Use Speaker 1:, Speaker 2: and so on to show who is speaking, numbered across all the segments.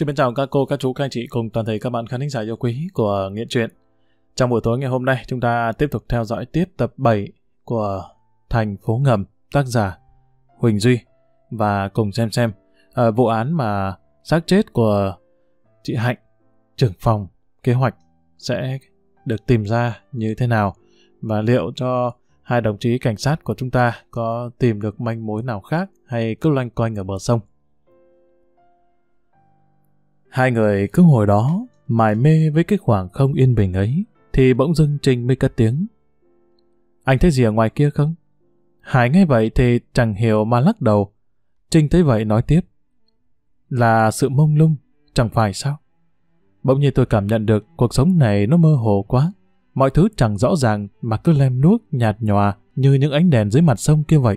Speaker 1: Xin chào các cô, các chú, các anh chị cùng toàn thể các bạn khán thính giả yêu quý của Nghiện Truyện. Trong buổi tối ngày hôm nay, chúng ta tiếp tục theo dõi tiếp tập 7 của Thành phố ngầm, tác giả Huỳnh Duy và cùng xem xem à, vụ án mà xác chết của chị Hạnh, trưởng phòng kế hoạch sẽ được tìm ra như thế nào và liệu cho hai đồng chí cảnh sát của chúng ta có tìm được manh mối nào khác hay cứ loanh quanh ở bờ sông. Hai người cứ ngồi đó, mải mê với cái khoảng không yên bình ấy, thì bỗng dưng Trinh mới cất tiếng. Anh thấy gì ở ngoài kia không? Hải nghe vậy thì chẳng hiểu mà lắc đầu. Trinh thấy vậy nói tiếp. Là sự mông lung, chẳng phải sao? Bỗng nhiên tôi cảm nhận được cuộc sống này nó mơ hồ quá. Mọi thứ chẳng rõ ràng mà cứ lem nuốt nhạt nhòa như những ánh đèn dưới mặt sông kia vậy.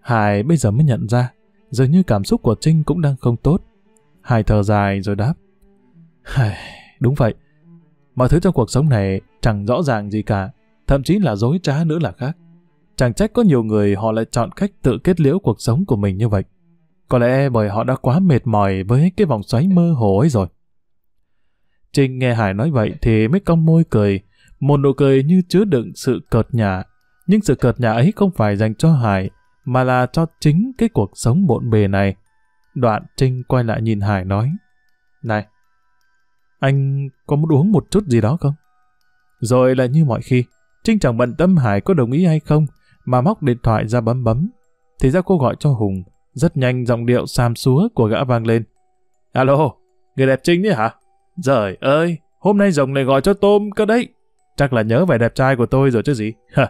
Speaker 1: Hải bây giờ mới nhận ra, dường như cảm xúc của Trinh cũng đang không tốt. Hải thở dài rồi đáp. Đúng vậy. Mọi thứ trong cuộc sống này chẳng rõ ràng gì cả. Thậm chí là dối trá nữa là khác. Chẳng trách có nhiều người họ lại chọn cách tự kết liễu cuộc sống của mình như vậy. Có lẽ bởi họ đã quá mệt mỏi với cái vòng xoáy mơ hồ ấy rồi. Trinh nghe Hải nói vậy thì mới cong môi cười. Một nụ cười như chứa đựng sự cợt nhả. Nhưng sự cợt nhả ấy không phải dành cho Hải, mà là cho chính cái cuộc sống bộn bề này. Đoạn Trinh quay lại nhìn Hải nói, Này, anh có muốn uống một chút gì đó không? Rồi lại như mọi khi, Trinh chẳng bận tâm Hải có đồng ý hay không, mà móc điện thoại ra bấm bấm. Thì ra cô gọi cho Hùng, rất nhanh giọng điệu xàm xúa của gã vang lên. Alo, người đẹp Trinh đấy hả? trời ơi, hôm nay rồng lại gọi cho tôm cơ đấy. Chắc là nhớ vẻ đẹp trai của tôi rồi chứ gì.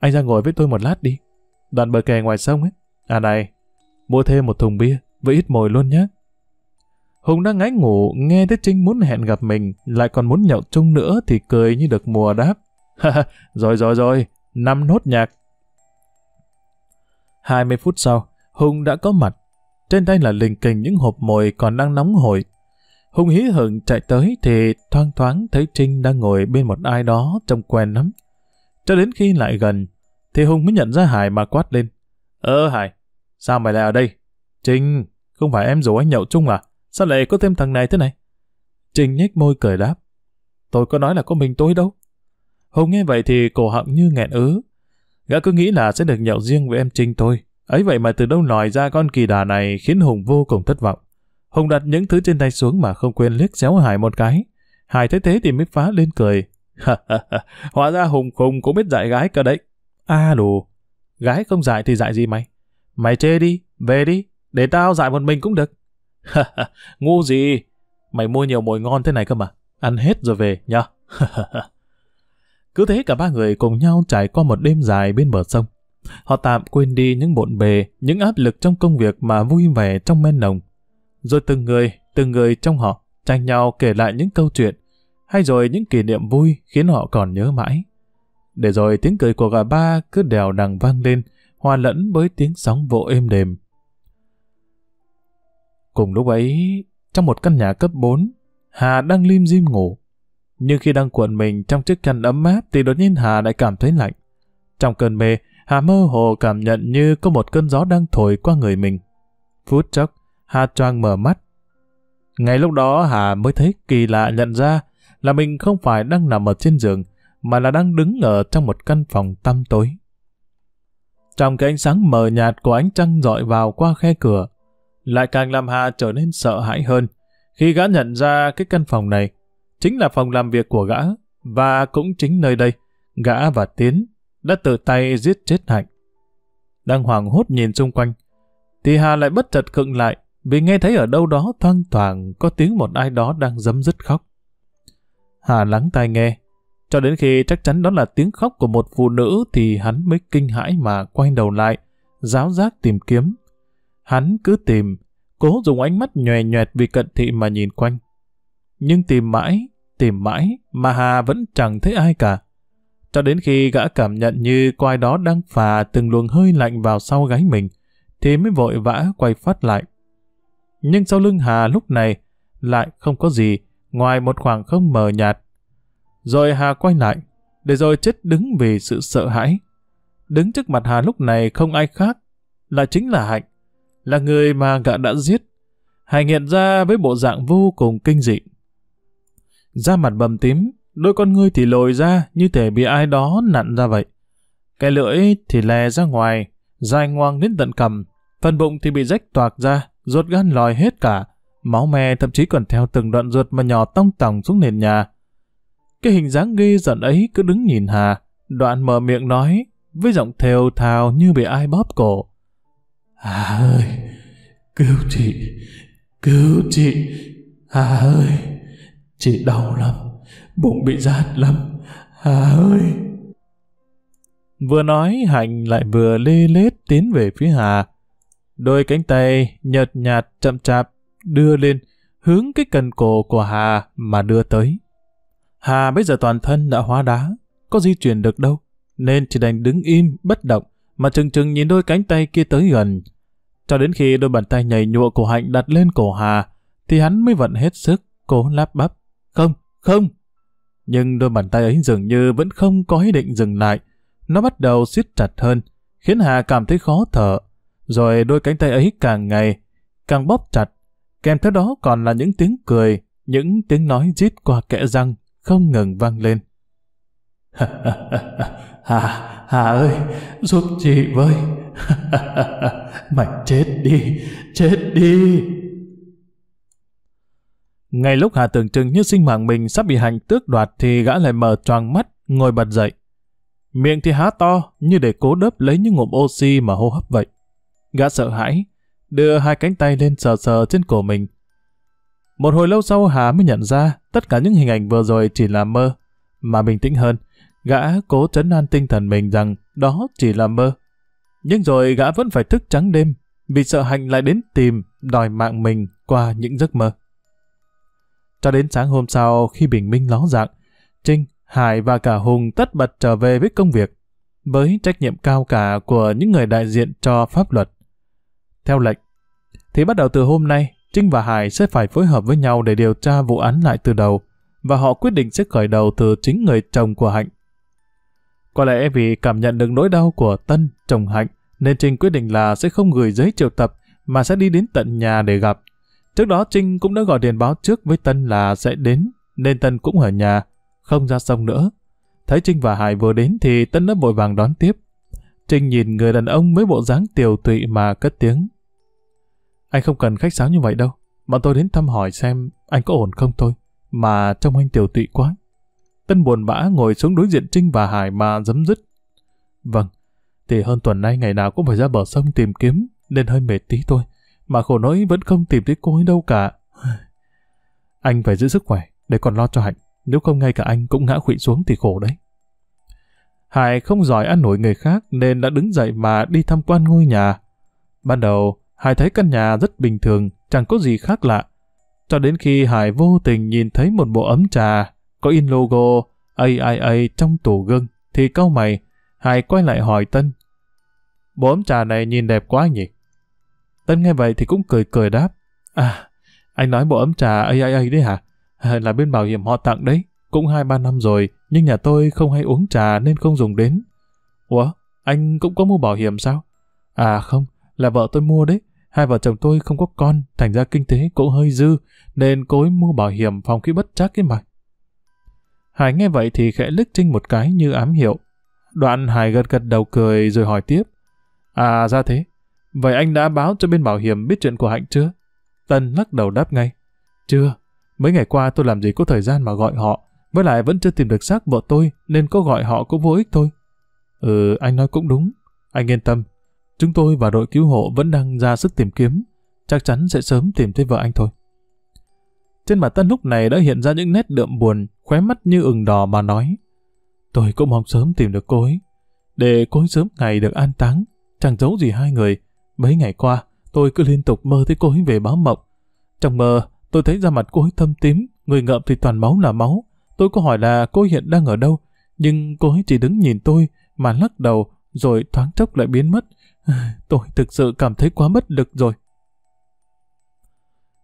Speaker 1: anh ra ngồi với tôi một lát đi. Đoạn bờ kè ngoài sông ấy. À này, Mua thêm một thùng bia, với ít mồi luôn nhé. Hùng đang ngáy ngủ, nghe thấy Trinh muốn hẹn gặp mình, lại còn muốn nhậu chung nữa thì cười như được mùa đáp. rồi rồi rồi, năm nốt nhạc. 20 phút sau, Hùng đã có mặt. Trên tay là lình kình những hộp mồi còn đang nóng hổi. Hùng hí hửng chạy tới thì thoang thoáng thấy Trinh đang ngồi bên một ai đó trông quen lắm. Cho đến khi lại gần, thì Hùng mới nhận ra Hải mà quát lên. Ơ Hải, Sao mày lại ở đây? Trình, không phải em rủ anh nhậu chung à? Sao lại có thêm thằng này thế này? Trình nhếch môi cười đáp. Tôi có nói là có mình tôi đâu. Hùng nghe vậy thì cổ họng như nghẹn ứ. Gã cứ nghĩ là sẽ được nhậu riêng với em Trình thôi. Ấy vậy mà từ đâu lòi ra con kỳ đà này khiến Hùng vô cùng thất vọng. Hùng đặt những thứ trên tay xuống mà không quên liếc xéo Hải một cái. Hải thấy thế thì mới phá lên cười. Hóa ra Hùng Khùng cũng biết dạy gái cơ đấy. A à, lù, gái không dạy thì dạy gì mày? Mày chê đi, về đi, để tao dạy một mình cũng được. ngu gì? Mày mua nhiều mồi ngon thế này cơ mà, ăn hết rồi về nhá. Cứ thế cả ba người cùng nhau trải qua một đêm dài bên bờ sông. Họ tạm quên đi những bộn bề, những áp lực trong công việc mà vui vẻ trong men nồng. Rồi từng người, từng người trong họ tranh nhau kể lại những câu chuyện, hay rồi những kỷ niệm vui khiến họ còn nhớ mãi. Để rồi tiếng cười của cả ba cứ đèo đằng vang lên, hòa lẫn với tiếng sóng vỗ êm đềm. Cùng lúc ấy, trong một căn nhà cấp 4, Hà đang lim dim ngủ. Nhưng khi đang cuộn mình trong chiếc chăn ấm áp thì đột nhiên Hà lại cảm thấy lạnh. Trong cơn mê, Hà mơ hồ cảm nhận như có một cơn gió đang thổi qua người mình. Phút chốc, Hà choang mở mắt. Ngay lúc đó Hà mới thấy kỳ lạ nhận ra là mình không phải đang nằm ở trên giường, mà là đang đứng ở trong một căn phòng tăm tối. Trong cái ánh sáng mờ nhạt của ánh trăng dọi vào qua khe cửa, lại càng làm Hà trở nên sợ hãi hơn khi gã nhận ra cái căn phòng này chính là phòng làm việc của gã và cũng chính nơi đây gã và Tiến đã tự tay giết chết Hạnh. Đang hoảng hốt nhìn xung quanh thì Hà lại bất chợt khựng lại vì nghe thấy ở đâu đó thoang thoảng có tiếng một ai đó đang dấm dứt khóc. Hà lắng tai nghe cho đến khi chắc chắn đó là tiếng khóc của một phụ nữ thì hắn mới kinh hãi mà quay đầu lại, giáo giác tìm kiếm. Hắn cứ tìm, cố dùng ánh mắt nhòe nhòe vì cận thị mà nhìn quanh. Nhưng tìm mãi, tìm mãi mà Hà vẫn chẳng thấy ai cả. Cho đến khi gã cảm nhận như quai đó đang phà từng luồng hơi lạnh vào sau gáy mình, thì mới vội vã quay phát lại. Nhưng sau lưng Hà lúc này lại không có gì ngoài một khoảng không mờ nhạt rồi Hà quay lại, để rồi chết đứng vì sự sợ hãi. Đứng trước mặt Hà lúc này không ai khác, là chính là Hạnh, là người mà gã đã giết. Hải hiện ra với bộ dạng vô cùng kinh dị. Da mặt bầm tím, đôi con ngươi thì lồi ra như thể bị ai đó nặn ra vậy. Cái lưỡi thì lè ra ngoài, dài ngoang đến tận cầm, phần bụng thì bị rách toạc ra, ruột gan lòi hết cả, máu me thậm chí còn theo từng đoạn ruột mà nhỏ tông tòng xuống nền nhà. Cái hình dáng ghê giận ấy cứ đứng nhìn Hà, đoạn mở miệng nói, với giọng thều thào như bị ai bóp cổ. Hà ơi, cứu chị, cứu chị, Hà ơi, chị đau lắm, bụng bị rát lắm, Hà ơi. Vừa nói Hạnh lại vừa lê lết tiến về phía Hà. Đôi cánh tay nhợt nhạt chậm chạp đưa lên hướng cái cần cổ của Hà mà đưa tới. Hà bây giờ toàn thân đã hóa đá, có di chuyển được đâu, nên chỉ đành đứng im, bất động, mà chừng chừng nhìn đôi cánh tay kia tới gần. Cho đến khi đôi bàn tay nhảy nhụa của Hạnh đặt lên cổ Hà, thì hắn mới vận hết sức, cố lắp bắp. Không, không! Nhưng đôi bàn tay ấy dường như vẫn không có ý định dừng lại. Nó bắt đầu siết chặt hơn, khiến Hà cảm thấy khó thở. Rồi đôi cánh tay ấy càng ngày, càng bóp chặt. Kèm theo đó còn là những tiếng cười, những tiếng nói rít qua kẽ răng không ngừng vang lên. Hà, Hà ơi, giúp chị với. Mày chết đi, chết đi. Ngay lúc Hà tưởng chừng như sinh mạng mình sắp bị hành tước đoạt thì gã lại mở choàng mắt, ngồi bật dậy. Miệng thì há to như để cố đớp lấy những ngụm oxy mà hô hấp vậy. Gã sợ hãi, đưa hai cánh tay lên sờ sờ trên cổ mình. Một hồi lâu sau Hà mới nhận ra tất cả những hình ảnh vừa rồi chỉ là mơ. Mà bình tĩnh hơn, gã cố chấn an tinh thần mình rằng đó chỉ là mơ. Nhưng rồi gã vẫn phải thức trắng đêm vì sợ Hạnh lại đến tìm, đòi mạng mình qua những giấc mơ. Cho đến sáng hôm sau khi bình minh ló dạng, Trinh, Hải và cả Hùng tất bật trở về với công việc, với trách nhiệm cao cả của những người đại diện cho pháp luật. Theo lệnh, thì bắt đầu từ hôm nay, Trinh và Hải sẽ phải phối hợp với nhau để điều tra vụ án lại từ đầu, và họ quyết định sẽ khởi đầu từ chính người chồng của Hạnh. Có lẽ vì cảm nhận được nỗi đau của Tân, chồng Hạnh, nên Trinh quyết định là sẽ không gửi giấy triệu tập mà sẽ đi đến tận nhà để gặp. Trước đó Trinh cũng đã gọi điện báo trước với Tân là sẽ đến, nên Tân cũng ở nhà, không ra sông nữa. Thấy Trinh và Hải vừa đến thì Tân đã vội vàng đón tiếp. Trinh nhìn người đàn ông với bộ dáng tiều tụy mà cất tiếng. Anh không cần khách sáo như vậy đâu. Bọn tôi đến thăm hỏi xem anh có ổn không thôi. Mà trông anh tiểu tụy quá. Tân buồn bã ngồi xuống đối diện Trinh và Hải mà dấm dứt. Vâng, thì hơn tuần nay ngày nào cũng phải ra bờ sông tìm kiếm, nên hơi mệt tí thôi. Mà khổ nỗi vẫn không tìm thấy cô ấy đâu cả. anh phải giữ sức khỏe, để còn lo cho Hạnh. Nếu không ngay cả anh cũng ngã khụy xuống thì khổ đấy. Hải không giỏi ăn nổi người khác nên đã đứng dậy mà đi tham quan ngôi nhà. Ban đầu, Hải thấy căn nhà rất bình thường, chẳng có gì khác lạ. Cho đến khi Hải vô tình nhìn thấy một bộ ấm trà có in logo AIA trong tủ gương, thì câu mày, Hải quay lại hỏi Tân. Bộ ấm trà này nhìn đẹp quá nhỉ? Tân nghe vậy thì cũng cười cười đáp. À, anh nói bộ ấm trà AIA đấy hả? À, là bên bảo hiểm họ tặng đấy, cũng 2-3 năm rồi, nhưng nhà tôi không hay uống trà nên không dùng đến. Ủa, anh cũng có mua bảo hiểm sao? À không, là vợ tôi mua đấy, Hai vợ chồng tôi không có con, thành ra kinh tế cũng hơi dư, nên cối mua bảo hiểm phòng khi bất trắc cái mà. Hải nghe vậy thì khẽ lích trinh một cái như ám hiệu. Đoạn Hải gật gật đầu cười rồi hỏi tiếp. À ra thế, vậy anh đã báo cho bên bảo hiểm biết chuyện của Hạnh chưa? Tân lắc đầu đáp ngay. Chưa, mấy ngày qua tôi làm gì có thời gian mà gọi họ, với lại vẫn chưa tìm được xác vợ tôi nên có gọi họ cũng vô ích thôi. Ừ, anh nói cũng đúng. Anh yên tâm, Chúng tôi và đội cứu hộ vẫn đang ra sức tìm kiếm, chắc chắn sẽ sớm tìm thấy vợ anh thôi. Trên mặt Tân lúc này đã hiện ra những nét đượm buồn, khóe mắt như ửng đỏ mà nói. Tôi cũng mong sớm tìm được cô ấy, để cô ấy sớm ngày được an táng, chẳng giấu gì hai người. Mấy ngày qua, tôi cứ liên tục mơ thấy cô ấy về báo mộng. Trong mơ, tôi thấy ra mặt cô ấy thâm tím, người ngợm thì toàn máu là máu. Tôi có hỏi là cô hiện đang ở đâu, nhưng cô ấy chỉ đứng nhìn tôi mà lắc đầu rồi thoáng chốc lại biến mất Tôi thực sự cảm thấy quá bất lực rồi.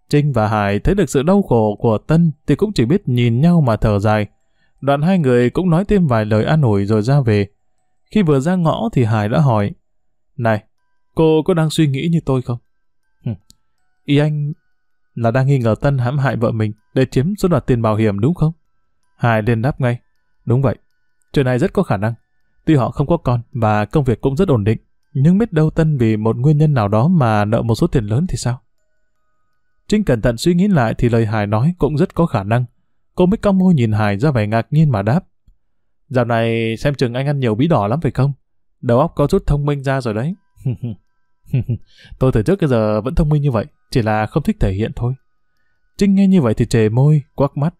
Speaker 1: Trinh và Hải thấy được sự đau khổ của Tân thì cũng chỉ biết nhìn nhau mà thở dài. Đoạn hai người cũng nói thêm vài lời an ủi rồi ra về. Khi vừa ra ngõ thì Hải đã hỏi Này, cô có đang suy nghĩ như tôi không? Hừ. Ý anh là đang nghi ngờ Tân hãm hại vợ mình để chiếm số đoạt tiền bảo hiểm đúng không? Hải liền đáp ngay. Đúng vậy, chuyện này rất có khả năng. Tuy họ không có con và công việc cũng rất ổn định, nhưng biết đâu Tân vì một nguyên nhân nào đó mà nợ một số tiền lớn thì sao? Trinh cẩn thận suy nghĩ lại thì lời Hải nói cũng rất có khả năng. Cô mới cong môi nhìn Hải ra vẻ ngạc nhiên mà đáp. Dạo này xem chừng anh ăn nhiều bí đỏ lắm phải không? Đầu óc có chút thông minh ra rồi đấy. Tôi từ trước bây giờ vẫn thông minh như vậy, chỉ là không thích thể hiện thôi. Trinh nghe như vậy thì trề môi, quắc mắt.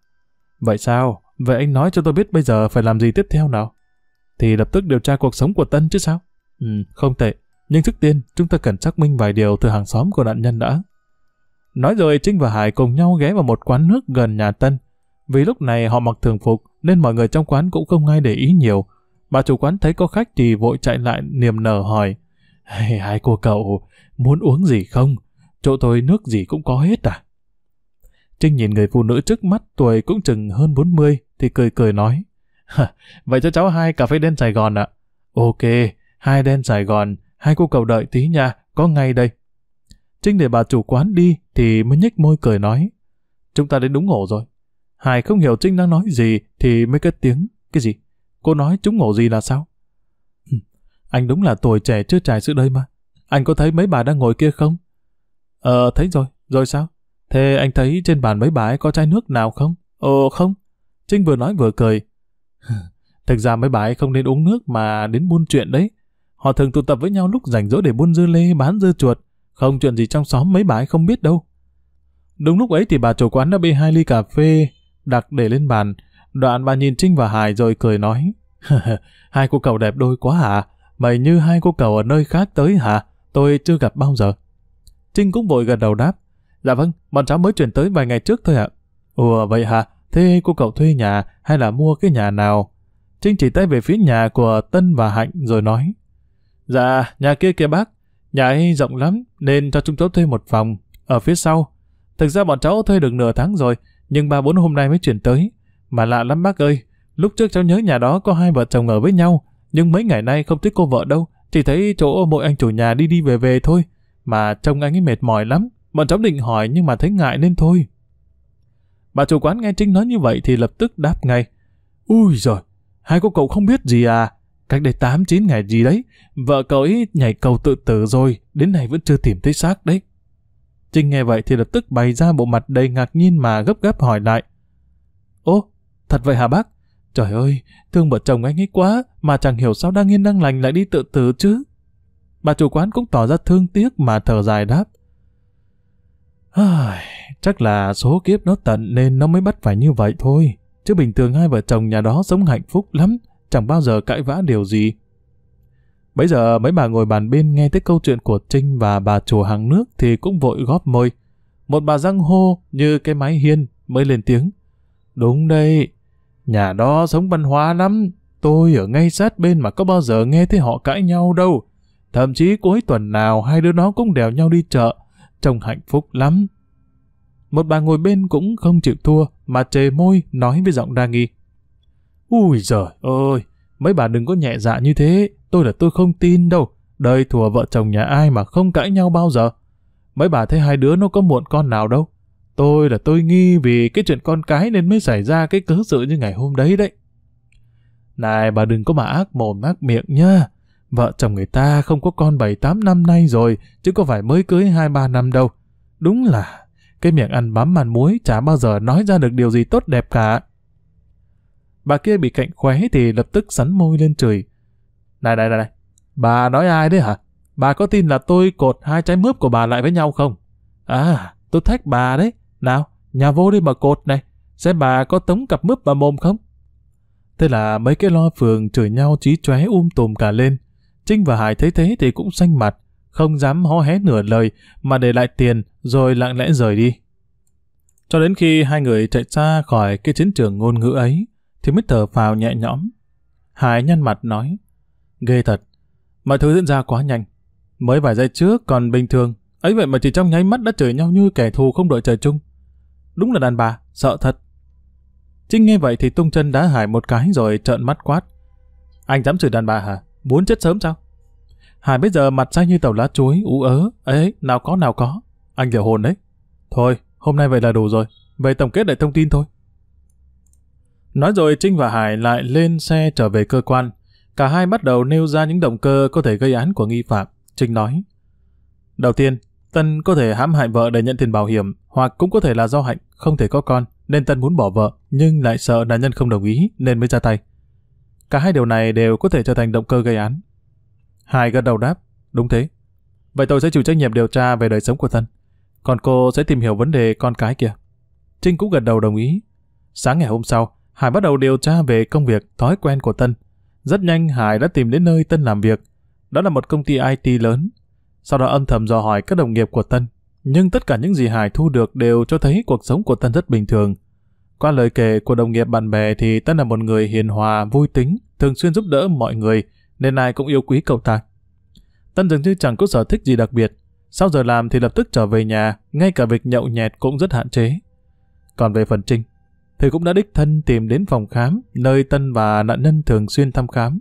Speaker 1: Vậy sao? Vậy anh nói cho tôi biết bây giờ phải làm gì tiếp theo nào? Thì lập tức điều tra cuộc sống của Tân chứ sao? Ừ, không tệ. Nhưng trước tiên, chúng ta cần xác minh vài điều từ hàng xóm của nạn nhân đã. Nói rồi Trinh và Hải cùng nhau ghé vào một quán nước gần nhà Tân. Vì lúc này họ mặc thường phục nên mọi người trong quán cũng không ai để ý nhiều. Bà chủ quán thấy có khách thì vội chạy lại niềm nở hỏi hey, Hai cô cậu, muốn uống gì không? Chỗ tôi nước gì cũng có hết à? Trinh nhìn người phụ nữ trước mắt tuổi cũng chừng hơn 40 thì cười cười nói Vậy cho cháu hai cà phê đen Sài Gòn ạ. Ok, hai đen Sài Gòn, hai cô cậu đợi tí nha, có ngay đây. Trinh để bà chủ quán đi thì mới nhếch môi cười nói. Chúng ta đến đúng ngổ rồi. Hải không hiểu Trinh đang nói gì thì mới cất tiếng. Cái gì? Cô nói chúng ngổ gì là sao? anh đúng là tuổi trẻ chưa trải sự đây mà. Anh có thấy mấy bà đang ngồi kia không? Ờ, thấy rồi. Rồi sao? Thế anh thấy trên bàn mấy bà ấy có chai nước nào không? Ờ, không. Trinh vừa nói vừa cười. Thực ra mấy bà ấy không nên uống nước mà đến buôn chuyện đấy. Họ thường tụ tập với nhau lúc rảnh rỗi để buôn dưa lê, bán dưa chuột. Không chuyện gì trong xóm mấy bà ấy không biết đâu. Đúng lúc ấy thì bà chủ quán đã bê hai ly cà phê, đặt để lên bàn. Đoạn bà nhìn Trinh và Hải rồi cười nói. hai cô cậu đẹp đôi quá hả? À. Mày như hai cô cậu ở nơi khác tới hả? Tôi chưa gặp bao giờ. Trinh cũng vội gật đầu đáp. Dạ vâng, bọn cháu mới chuyển tới vài ngày trước thôi ạ. À. Ủa vậy hả? Thế cô cậu thuê nhà hay là mua cái nhà nào? Trinh chỉ tay về phía nhà của Tân và Hạnh rồi nói. Dạ, nhà kia kia bác. Nhà ấy rộng lắm, nên cho chúng cháu thuê một phòng, ở phía sau. Thực ra bọn cháu thuê được nửa tháng rồi, nhưng ba bốn hôm nay mới chuyển tới. Mà lạ lắm bác ơi, lúc trước cháu nhớ nhà đó có hai vợ chồng ở với nhau, nhưng mấy ngày nay không thấy cô vợ đâu, chỉ thấy chỗ mỗi anh chủ nhà đi đi về về thôi. Mà trông anh ấy mệt mỏi lắm, bọn cháu định hỏi nhưng mà thấy ngại nên thôi. Bà chủ quán nghe Trinh nói như vậy thì lập tức đáp ngay. Ui rồi hai cô cậu không biết gì à, Cách đây 8-9 ngày gì đấy, vợ cậu ấy nhảy cầu tự tử rồi, đến nay vẫn chưa tìm thấy xác đấy. Trinh nghe vậy thì lập tức bày ra bộ mặt đầy ngạc nhiên mà gấp gáp hỏi lại. Ô, thật vậy hả bác? Trời ơi, thương vợ chồng anh ấy quá, mà chẳng hiểu sao đang yên đang lành lại đi tự tử chứ. Bà chủ quán cũng tỏ ra thương tiếc mà thở dài đáp. chắc là số kiếp nó tận nên nó mới bắt phải như vậy thôi. Chứ bình thường hai vợ chồng nhà đó sống hạnh phúc lắm chẳng bao giờ cãi vã điều gì. Bây giờ mấy bà ngồi bàn bên nghe tới câu chuyện của Trinh và bà chủ hàng nước thì cũng vội góp môi. Một bà răng hô như cái máy hiên mới lên tiếng. Đúng đây, nhà đó sống văn hóa lắm. Tôi ở ngay sát bên mà có bao giờ nghe thấy họ cãi nhau đâu. Thậm chí cuối tuần nào hai đứa nó cũng đèo nhau đi chợ. Trông hạnh phúc lắm. Một bà ngồi bên cũng không chịu thua mà chề môi nói với giọng đa nghi. Ui giời ơi, mấy bà đừng có nhẹ dạ như thế, tôi là tôi không tin đâu. Đời thùa vợ chồng nhà ai mà không cãi nhau bao giờ. Mấy bà thấy hai đứa nó có muộn con nào đâu. Tôi là tôi nghi vì cái chuyện con cái nên mới xảy ra cái cớ sự như ngày hôm đấy đấy. Này bà đừng có mà ác mồm ác miệng nhá. Vợ chồng người ta không có con 7-8 năm nay rồi, chứ có phải mới cưới 2-3 năm đâu. Đúng là cái miệng ăn bám màn muối chả bao giờ nói ra được điều gì tốt đẹp cả. Bà kia bị cạnh khóe thì lập tức sắn môi lên chửi. Này này này này, bà nói ai đấy hả? Bà có tin là tôi cột hai trái mướp của bà lại với nhau không? À, tôi thách bà đấy. Nào, nhà vô đi mà cột này. Xem bà có tống cặp mướp vào mồm không? Thế là mấy cái lo phường chửi nhau trí chóe um tùm cả lên. Trinh và Hải thấy thế thì cũng xanh mặt, không dám hó hé nửa lời mà để lại tiền rồi lặng lẽ rời đi. Cho đến khi hai người chạy xa khỏi cái chiến trường ngôn ngữ ấy, thì mới thở phào nhẹ nhõm. Hải nhăn mặt nói, ghê thật, mọi thứ diễn ra quá nhanh. Mới vài giây trước còn bình thường, ấy vậy mà chỉ trong nháy mắt đã chửi nhau như kẻ thù không đội trời chung. Đúng là đàn bà, sợ thật. Trinh nghe vậy thì tung chân đá Hải một cái rồi trợn mắt quát. Anh dám chửi đàn bà hả? Muốn chết sớm sao? Hải bây giờ mặt xanh như tàu lá chuối, ú ớ. Ấy, nào có nào có. Anh hiểu hồn đấy. Thôi, hôm nay vậy là đủ rồi. Về tổng kết lại thông tin thôi. Nói rồi Trinh và Hải lại lên xe trở về cơ quan. Cả hai bắt đầu nêu ra những động cơ có thể gây án của nghi phạm. Trinh nói. Đầu tiên, Tân có thể hãm hại vợ để nhận tiền bảo hiểm, hoặc cũng có thể là do Hạnh không thể có con, nên Tân muốn bỏ vợ, nhưng lại sợ nạn nhân không đồng ý nên mới ra tay. Cả hai điều này đều có thể trở thành động cơ gây án. Hải gật đầu đáp, đúng thế. Vậy tôi sẽ chịu trách nhiệm điều tra về đời sống của Tân. Còn cô sẽ tìm hiểu vấn đề con cái kia. Trinh cũng gật đầu đồng ý. Sáng ngày hôm sau, Hải bắt đầu điều tra về công việc, thói quen của Tân. Rất nhanh Hải đã tìm đến nơi Tân làm việc. Đó là một công ty IT lớn. Sau đó âm thầm dò hỏi các đồng nghiệp của Tân. Nhưng tất cả những gì Hải thu được đều cho thấy cuộc sống của Tân rất bình thường. Qua lời kể của đồng nghiệp bạn bè thì Tân là một người hiền hòa, vui tính, thường xuyên giúp đỡ mọi người, nên ai cũng yêu quý cậu ta. Tân dường như chẳng có sở thích gì đặc biệt. Sau giờ làm thì lập tức trở về nhà, ngay cả việc nhậu nhẹt cũng rất hạn chế. Còn về phần Trinh, thì cũng đã đích thân tìm đến phòng khám, nơi Tân và nạn nhân thường xuyên thăm khám.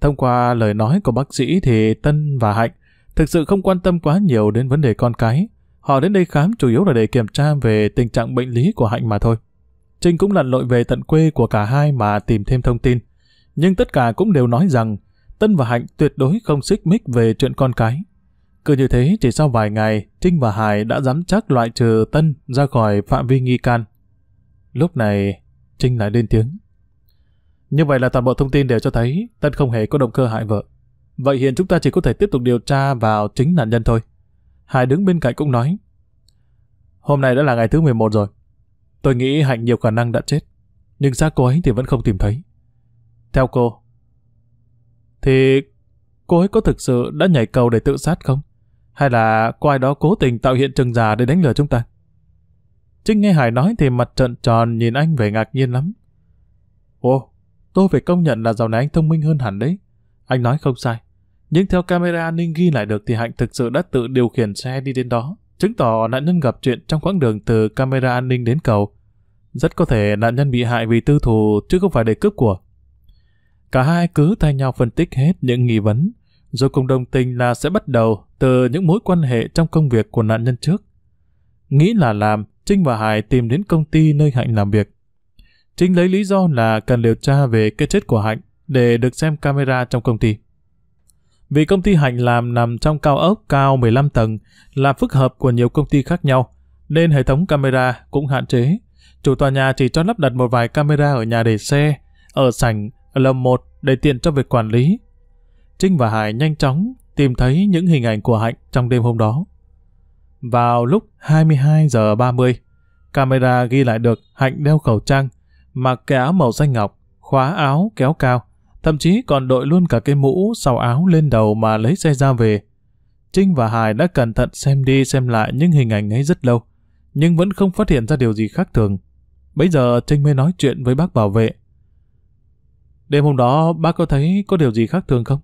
Speaker 1: Thông qua lời nói của bác sĩ thì Tân và Hạnh thực sự không quan tâm quá nhiều đến vấn đề con cái. Họ đến đây khám chủ yếu là để kiểm tra về tình trạng bệnh lý của Hạnh mà thôi. Trinh cũng lặn lội về tận quê của cả hai mà tìm thêm thông tin. Nhưng tất cả cũng đều nói rằng Tân và Hạnh tuyệt đối không xích mích về chuyện con cái. Cứ như thế, chỉ sau vài ngày, Trinh và Hải đã dám chắc loại trừ Tân ra khỏi phạm vi nghi can. Lúc này, Trinh lại lên tiếng. Như vậy là toàn bộ thông tin đều cho thấy Tân không hề có động cơ hại vợ. Vậy hiện chúng ta chỉ có thể tiếp tục điều tra vào chính nạn nhân thôi. Hải đứng bên cạnh cũng nói. Hôm nay đã là ngày thứ 11 rồi. Tôi nghĩ Hạnh nhiều khả năng đã chết. Nhưng xác cô ấy thì vẫn không tìm thấy. Theo cô, thì cô ấy có thực sự đã nhảy cầu để tự sát không? Hay là có ai đó cố tình tạo hiện trường giả để đánh lừa chúng ta? Trinh nghe Hải nói thì mặt trận tròn nhìn anh vẻ ngạc nhiên lắm. Ồ, tôi phải công nhận là dạo này anh thông minh hơn hẳn đấy. Anh nói không sai. Nhưng theo camera an ninh ghi lại được thì Hạnh thực sự đã tự điều khiển xe đi đến đó, chứng tỏ nạn nhân gặp chuyện trong quãng đường từ camera an ninh đến cầu. Rất có thể nạn nhân bị hại vì tư thù chứ không phải để cướp của. Cả hai cứ thay nhau phân tích hết những nghi vấn, rồi cùng đồng tình là sẽ bắt đầu từ những mối quan hệ trong công việc của nạn nhân trước. Nghĩ là làm, Trinh và Hải tìm đến công ty nơi Hạnh làm việc. Trinh lấy lý do là cần điều tra về cái chết của Hạnh để được xem camera trong công ty. Vì công ty Hạnh làm nằm trong cao ốc cao 15 tầng là phức hợp của nhiều công ty khác nhau, nên hệ thống camera cũng hạn chế. Chủ tòa nhà chỉ cho lắp đặt một vài camera ở nhà để xe, ở sảnh, lầu 1 để tiện cho việc quản lý. Trinh và Hải nhanh chóng tìm thấy những hình ảnh của Hạnh trong đêm hôm đó. Vào lúc 22 giờ 30, camera ghi lại được Hạnh đeo khẩu trang, mặc cái áo màu xanh ngọc, khóa áo kéo cao, thậm chí còn đội luôn cả cái mũ sau áo lên đầu mà lấy xe ra về. Trinh và Hải đã cẩn thận xem đi xem lại những hình ảnh ấy rất lâu, nhưng vẫn không phát hiện ra điều gì khác thường. Bây giờ Trinh mới nói chuyện với bác bảo vệ. Đêm hôm đó bác có thấy có điều gì khác thường không?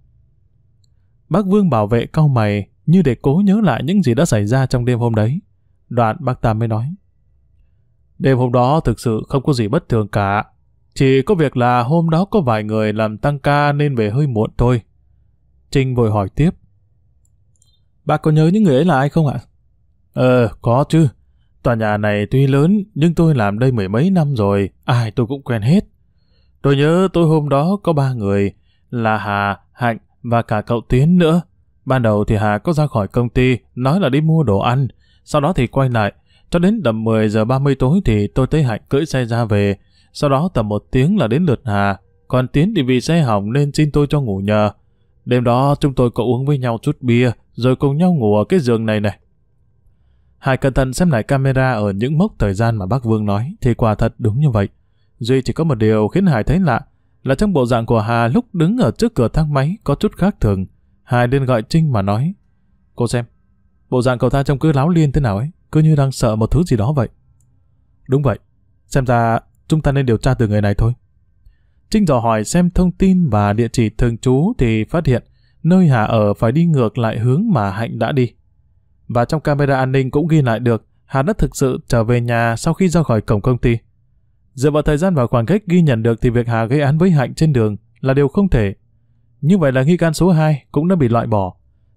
Speaker 1: Bác Vương bảo vệ cau mày, như để cố nhớ lại những gì đã xảy ra trong đêm hôm đấy. Đoạn bác Tam mới nói. Đêm hôm đó thực sự không có gì bất thường cả. Chỉ có việc là hôm đó có vài người làm tăng ca nên về hơi muộn thôi. Trinh vội hỏi tiếp. Bác có nhớ những người ấy là ai không ạ? Ờ, có chứ. Tòa nhà này tuy lớn, nhưng tôi làm đây mười mấy năm rồi, ai tôi cũng quen hết. Tôi nhớ tôi hôm đó có ba người, là Hà, Hạnh và cả cậu Tiến nữa. Ban đầu thì Hà có ra khỏi công ty, nói là đi mua đồ ăn, sau đó thì quay lại. Cho đến tầm 10 giờ 30 tối thì tôi thấy Hạnh cưỡi xe ra về, sau đó tầm một tiếng là đến lượt Hà, còn Tiến thì vì xe hỏng nên xin tôi cho ngủ nhờ. Đêm đó chúng tôi có uống với nhau chút bia, rồi cùng nhau ngủ ở cái giường này này. Hải cẩn thận xem lại camera ở những mốc thời gian mà bác Vương nói, thì quả thật đúng như vậy. Duy chỉ có một điều khiến Hải thấy lạ, là trong bộ dạng của Hà lúc đứng ở trước cửa thang máy có chút khác thường. Hải liền gọi Trinh mà nói. Cô xem, bộ dạng cậu ta trông cứ láo liên thế nào ấy, cứ như đang sợ một thứ gì đó vậy. Đúng vậy, xem ra chúng ta nên điều tra từ người này thôi. Trinh dò hỏi xem thông tin và địa chỉ thường trú thì phát hiện nơi Hà ở phải đi ngược lại hướng mà Hạnh đã đi. Và trong camera an ninh cũng ghi lại được Hà đã thực sự trở về nhà sau khi ra khỏi cổng công ty. Dựa vào thời gian và khoảng cách ghi nhận được thì việc Hà gây án với Hạnh trên đường là điều không thể như vậy là nghi can số 2 cũng đã bị loại bỏ.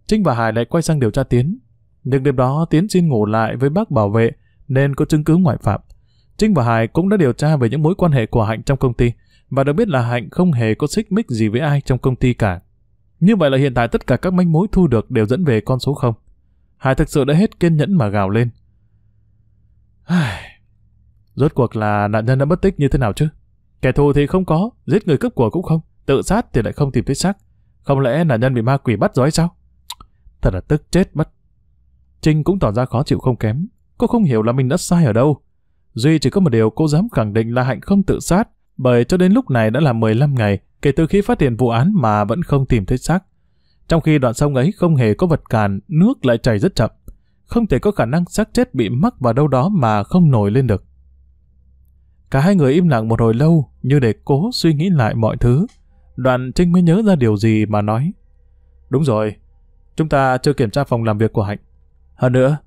Speaker 1: Trinh và Hải lại quay sang điều tra Tiến. Nhưng đêm đó Tiến xin ngủ lại với bác bảo vệ nên có chứng cứ ngoại phạm. Trinh và Hải cũng đã điều tra về những mối quan hệ của Hạnh trong công ty và được biết là Hạnh không hề có xích mích gì với ai trong công ty cả. Như vậy là hiện tại tất cả các manh mối thu được đều dẫn về con số 0. Hải thực sự đã hết kiên nhẫn mà gào lên. Rốt cuộc là nạn nhân đã mất tích như thế nào chứ? Kẻ thù thì không có, giết người cướp của cũng không. Tự sát thì lại không tìm thấy xác. Không lẽ nạn nhân bị ma quỷ bắt rồi sao? Thật là tức chết mất. Trinh cũng tỏ ra khó chịu không kém. Cô không hiểu là mình đã sai ở đâu. Duy chỉ có một điều cô dám khẳng định là Hạnh không tự sát, bởi cho đến lúc này đã là 15 ngày kể từ khi phát hiện vụ án mà vẫn không tìm thấy xác. Trong khi đoạn sông ấy không hề có vật cản, nước lại chảy rất chậm. Không thể có khả năng xác chết bị mắc vào đâu đó mà không nổi lên được. Cả hai người im lặng một hồi lâu như để cố suy nghĩ lại mọi thứ. Đoàn Trinh mới nhớ ra điều gì mà nói. Đúng rồi, chúng ta chưa kiểm tra phòng làm việc của Hạnh. Hơn nữa,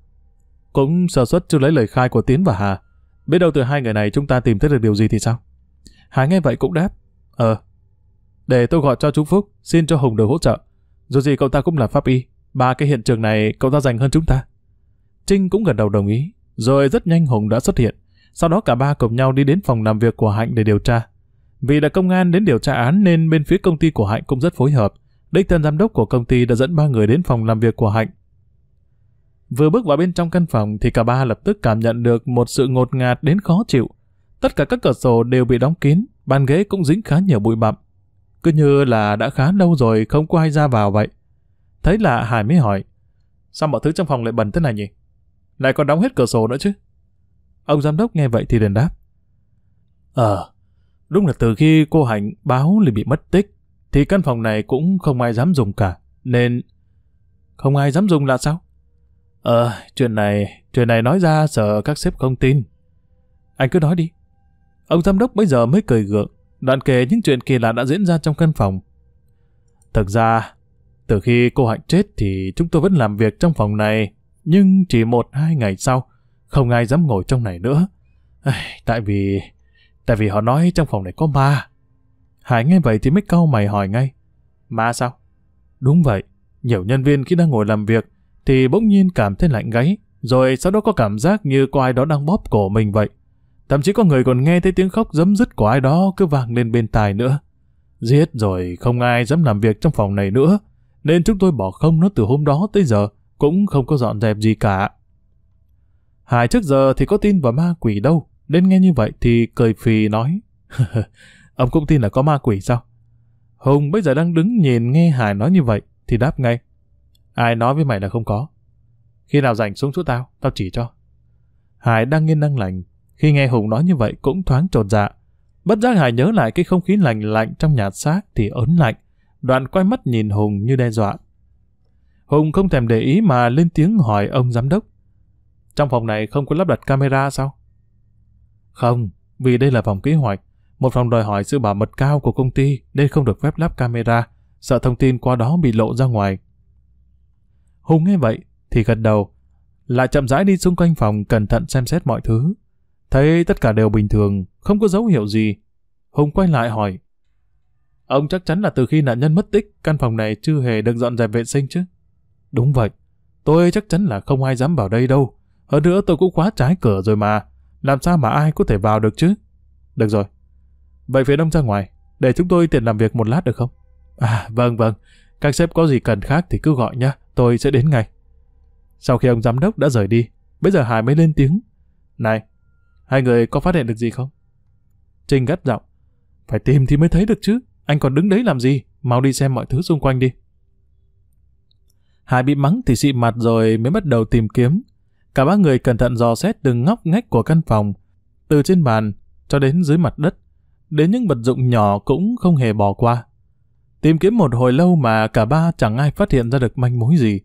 Speaker 1: cũng sơ xuất chưa lấy lời khai của Tiến và Hà. Biết đâu từ hai người này chúng ta tìm thấy được điều gì thì sao? Hà nghe vậy cũng đáp. Ờ, để tôi gọi cho chú Phúc, xin cho Hùng được hỗ trợ. Dù gì cậu ta cũng là pháp y, ba cái hiện trường này cậu ta dành hơn chúng ta. Trinh cũng gật đầu đồng ý, rồi rất nhanh Hùng đã xuất hiện. Sau đó cả ba cùng nhau đi đến phòng làm việc của Hạnh để điều tra. Vì đã công an đến điều tra án nên bên phía công ty của Hạnh cũng rất phối hợp. Đích thân giám đốc của công ty đã dẫn ba người đến phòng làm việc của Hạnh. Vừa bước vào bên trong căn phòng thì cả ba lập tức cảm nhận được một sự ngột ngạt đến khó chịu. Tất cả các cửa sổ đều bị đóng kín, bàn ghế cũng dính khá nhiều bụi bặm. Cứ như là đã khá lâu rồi không có ai ra vào vậy. Thấy lạ Hải mới hỏi, sao mọi thứ trong phòng lại bẩn thế này nhỉ? Lại còn đóng hết cửa sổ nữa chứ? Ông giám đốc nghe vậy thì liền đáp. Ờ, Đúng là từ khi cô Hạnh báo Ly bị mất tích, thì căn phòng này cũng không ai dám dùng cả, nên... Không ai dám dùng là sao? Ờ, chuyện này, chuyện này nói ra sợ các sếp không tin. Anh cứ nói đi. Ông giám đốc bây giờ mới cười gượng, đoạn kể những chuyện kỳ lạ đã diễn ra trong căn phòng. Thực ra, từ khi cô Hạnh chết thì chúng tôi vẫn làm việc trong phòng này, nhưng chỉ một hai ngày sau, không ai dám ngồi trong này nữa. À, tại vì tại vì họ nói trong phòng này có ma. Hải nghe vậy thì mới câu mày hỏi ngay. Ma sao? Đúng vậy, nhiều nhân viên khi đang ngồi làm việc thì bỗng nhiên cảm thấy lạnh gáy, rồi sau đó có cảm giác như có ai đó đang bóp cổ mình vậy. Thậm chí có người còn nghe thấy tiếng khóc giấm dứt của ai đó cứ vang lên bên tai nữa. Giết rồi không ai dám làm việc trong phòng này nữa, nên chúng tôi bỏ không nó từ hôm đó tới giờ, cũng không có dọn dẹp gì cả. Hải trước giờ thì có tin vào ma quỷ đâu, Đến nghe như vậy thì cười phì nói, ông cũng tin là có ma quỷ sao? Hùng bây giờ đang đứng nhìn nghe Hải nói như vậy, thì đáp ngay, ai nói với mày là không có. Khi nào rảnh xuống chỗ tao, tao chỉ cho. Hải đang nghiên năng lành, khi nghe Hùng nói như vậy cũng thoáng trột dạ. Bất giác Hải nhớ lại cái không khí lành lạnh trong nhà xác thì ớn lạnh, đoạn quay mắt nhìn Hùng như đe dọa. Hùng không thèm để ý mà lên tiếng hỏi ông giám đốc. Trong phòng này không có lắp đặt camera sao? Không, vì đây là phòng kế hoạch, một phòng đòi hỏi sự bảo mật cao của công ty nên không được phép lắp camera, sợ thông tin qua đó bị lộ ra ngoài. Hùng nghe vậy thì gật đầu, lại chậm rãi đi xung quanh phòng cẩn thận xem xét mọi thứ. Thấy tất cả đều bình thường, không có dấu hiệu gì. Hùng quay lại hỏi, Ông chắc chắn là từ khi nạn nhân mất tích, căn phòng này chưa hề được dọn dẹp vệ sinh chứ? Đúng vậy, tôi chắc chắn là không ai dám vào đây đâu. Hơn nữa tôi cũng khóa trái cửa rồi mà làm sao mà ai có thể vào được chứ? Được rồi. Vậy phía đông ra ngoài, để chúng tôi tiện làm việc một lát được không? À, vâng vâng. Các sếp có gì cần khác thì cứ gọi nhá, tôi sẽ đến ngay. Sau khi ông giám đốc đã rời đi, bây giờ Hải mới lên tiếng. Này, hai người có phát hiện được gì không? Trinh gắt giọng. Phải tìm thì mới thấy được chứ, anh còn đứng đấy làm gì, mau đi xem mọi thứ xung quanh đi. Hải bị mắng thì xị mặt rồi mới bắt đầu tìm kiếm. Cả ba người cẩn thận dò xét từng ngóc ngách của căn phòng, từ trên bàn cho đến dưới mặt đất, đến những vật dụng nhỏ cũng không hề bỏ qua. Tìm kiếm một hồi lâu mà cả ba chẳng ai phát hiện ra được manh mối gì.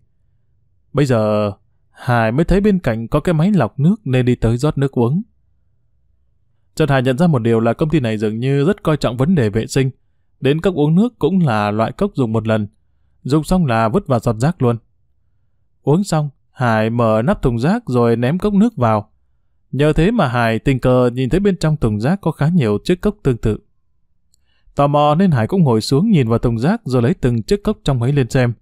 Speaker 1: Bây giờ, Hải mới thấy bên cạnh có cái máy lọc nước nên đi tới rót nước uống. Trần Hải nhận ra một điều là công ty này dường như rất coi trọng vấn đề vệ sinh. Đến cốc uống nước cũng là loại cốc dùng một lần. Dùng xong là vứt vào giọt rác luôn. Uống xong, Hải mở nắp thùng rác rồi ném cốc nước vào. Nhờ thế mà Hải tình cờ nhìn thấy bên trong thùng rác có khá nhiều chiếc cốc tương tự. Tò mò nên Hải cũng ngồi xuống nhìn vào thùng rác rồi lấy từng chiếc cốc trong ấy lên xem.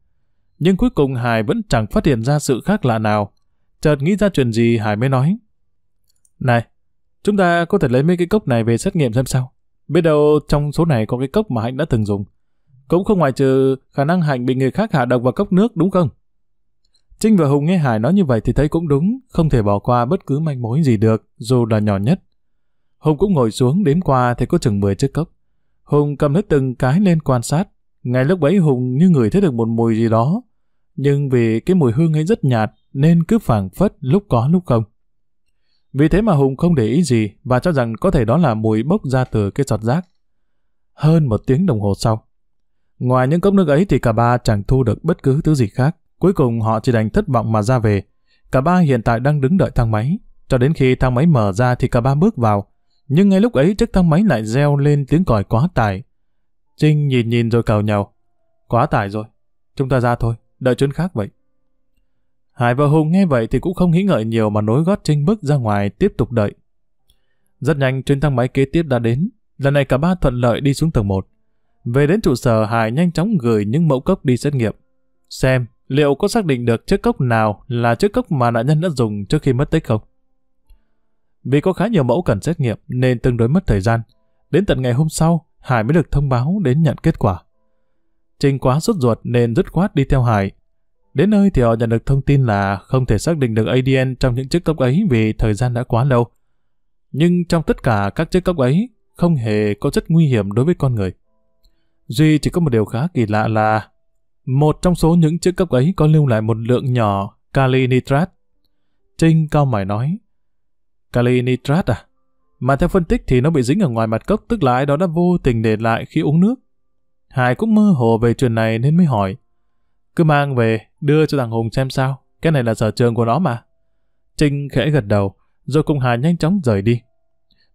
Speaker 1: Nhưng cuối cùng Hải vẫn chẳng phát hiện ra sự khác lạ nào. Chợt nghĩ ra chuyện gì Hải mới nói. Này, chúng ta có thể lấy mấy cái cốc này về xét nghiệm xem sao. Biết đâu trong số này có cái cốc mà Hạnh đã từng dùng. Cũng không ngoại trừ khả năng Hạnh bị người khác hạ độc vào cốc nước đúng không? Trinh và Hùng nghe Hải nói như vậy thì thấy cũng đúng, không thể bỏ qua bất cứ manh mối gì được, dù là nhỏ nhất. Hùng cũng ngồi xuống đếm qua thì có chừng 10 chiếc cốc. Hùng cầm hết từng cái lên quan sát. Ngay lúc bấy Hùng như người thấy được một mùi gì đó. Nhưng vì cái mùi hương ấy rất nhạt nên cứ phảng phất lúc có lúc không. Vì thế mà Hùng không để ý gì và cho rằng có thể đó là mùi bốc ra từ cái giọt rác. Hơn một tiếng đồng hồ sau. Ngoài những cốc nước ấy thì cả ba chẳng thu được bất cứ thứ gì khác. Cuối cùng họ chỉ đành thất vọng mà ra về. Cả ba hiện tại đang đứng đợi thang máy. Cho đến khi thang máy mở ra thì cả ba bước vào. Nhưng ngay lúc ấy chiếc thang máy lại reo lên tiếng còi quá tải. Trinh nhìn nhìn rồi cầu nhau. Quá tải rồi. Chúng ta ra thôi. Đợi chuyến khác vậy. Hải và Hùng nghe vậy thì cũng không nghĩ ngợi nhiều mà nối gót Trinh bước ra ngoài tiếp tục đợi. Rất nhanh chuyến thang máy kế tiếp đã đến. Lần này cả ba thuận lợi đi xuống tầng 1. Về đến trụ sở Hải nhanh chóng gửi những mẫu cốc đi xét nghiệm. Xem, liệu có xác định được chiếc cốc nào là chiếc cốc mà nạn nhân đã dùng trước khi mất tích không? Vì có khá nhiều mẫu cần xét nghiệm nên tương đối mất thời gian. Đến tận ngày hôm sau, Hải mới được thông báo đến nhận kết quả. Trình quá sốt ruột nên dứt khoát đi theo Hải. Đến nơi thì họ nhận được thông tin là không thể xác định được ADN trong những chiếc cốc ấy vì thời gian đã quá lâu. Nhưng trong tất cả các chiếc cốc ấy, không hề có chất nguy hiểm đối với con người. Duy chỉ có một điều khá kỳ lạ là một trong số những chiếc cốc ấy có lưu lại một lượng nhỏ kali nitrat. Trinh cao mày nói, kali nitrat à? Mà theo phân tích thì nó bị dính ở ngoài mặt cốc, tức là ai đó đã vô tình để lại khi uống nước. Hải cũng mơ hồ về chuyện này nên mới hỏi. Cứ mang về, đưa cho thằng Hùng xem sao, cái này là sở trường của nó mà. Trinh khẽ gật đầu, rồi cùng Hải nhanh chóng rời đi.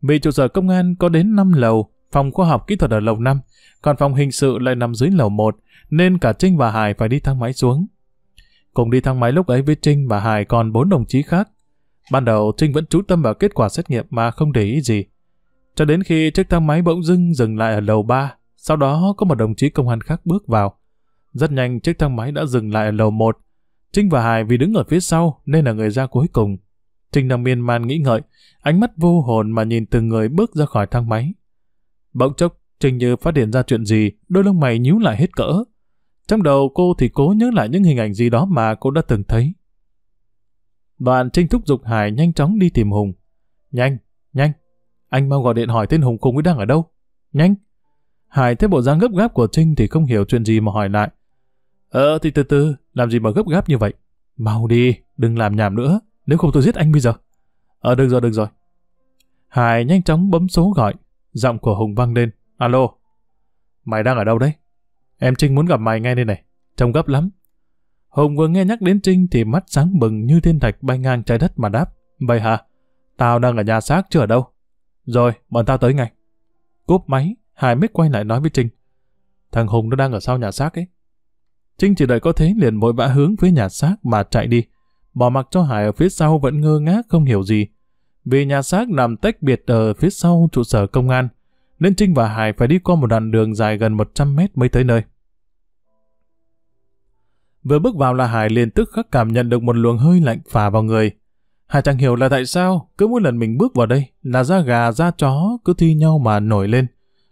Speaker 1: Vì trụ sở công an có đến 5 lầu, phòng khoa học kỹ thuật ở lầu 5, còn phòng hình sự lại nằm dưới lầu 1, nên cả Trinh và Hải phải đi thang máy xuống. Cùng đi thang máy lúc ấy với Trinh và Hải còn bốn đồng chí khác. Ban đầu Trinh vẫn chú tâm vào kết quả xét nghiệm mà không để ý gì. Cho đến khi chiếc thang máy bỗng dưng dừng lại ở lầu 3, sau đó có một đồng chí công an khác bước vào. Rất nhanh chiếc thang máy đã dừng lại ở lầu 1. Trinh và Hải vì đứng ở phía sau nên là người ra cuối cùng. Trinh đang miên man nghĩ ngợi, ánh mắt vô hồn mà nhìn từng người bước ra khỏi thang máy. Bỗng chốc, Trinh như phát hiện ra chuyện gì, đôi lông mày nhíu lại hết cỡ. Trong đầu cô thì cố nhớ lại những hình ảnh gì đó mà cô đã từng thấy. Đoàn trinh thúc giục Hải nhanh chóng đi tìm Hùng. Nhanh, nhanh, anh mau gọi điện hỏi tên Hùng cùng ấy đang ở đâu. Nhanh. Hải thấy bộ dáng gấp gáp của Trinh thì không hiểu chuyện gì mà hỏi lại. Ờ thì từ từ, làm gì mà gấp gáp như vậy? Mau đi, đừng làm nhảm nữa, nếu không tôi giết anh bây giờ. Ờ được rồi, được rồi. Hải nhanh chóng bấm số gọi, giọng của Hùng vang lên. Alo, mày đang ở đâu đấy? Em Trinh muốn gặp mày ngay đây này, trông gấp lắm. Hùng vừa nghe nhắc đến Trinh thì mắt sáng bừng như thiên thạch bay ngang trái đất mà đáp. Vậy hả? Tao đang ở nhà xác chưa ở đâu? Rồi, bọn tao tới ngay. Cúp máy, Hải mới quay lại nói với Trinh. Thằng Hùng nó đang ở sau nhà xác ấy. Trinh chỉ đợi có thế liền vội vã hướng phía nhà xác mà chạy đi. Bỏ mặc cho Hải ở phía sau vẫn ngơ ngác không hiểu gì. Vì nhà xác nằm tách biệt ở phía sau trụ sở công an, nên Trinh và Hải phải đi qua một đoạn đường dài gần 100 mét mới tới nơi. Vừa bước vào là Hải liền tức khắc cảm nhận được một luồng hơi lạnh phả vào người. Hải chẳng hiểu là tại sao, cứ mỗi lần mình bước vào đây là da gà da chó cứ thi nhau mà nổi lên,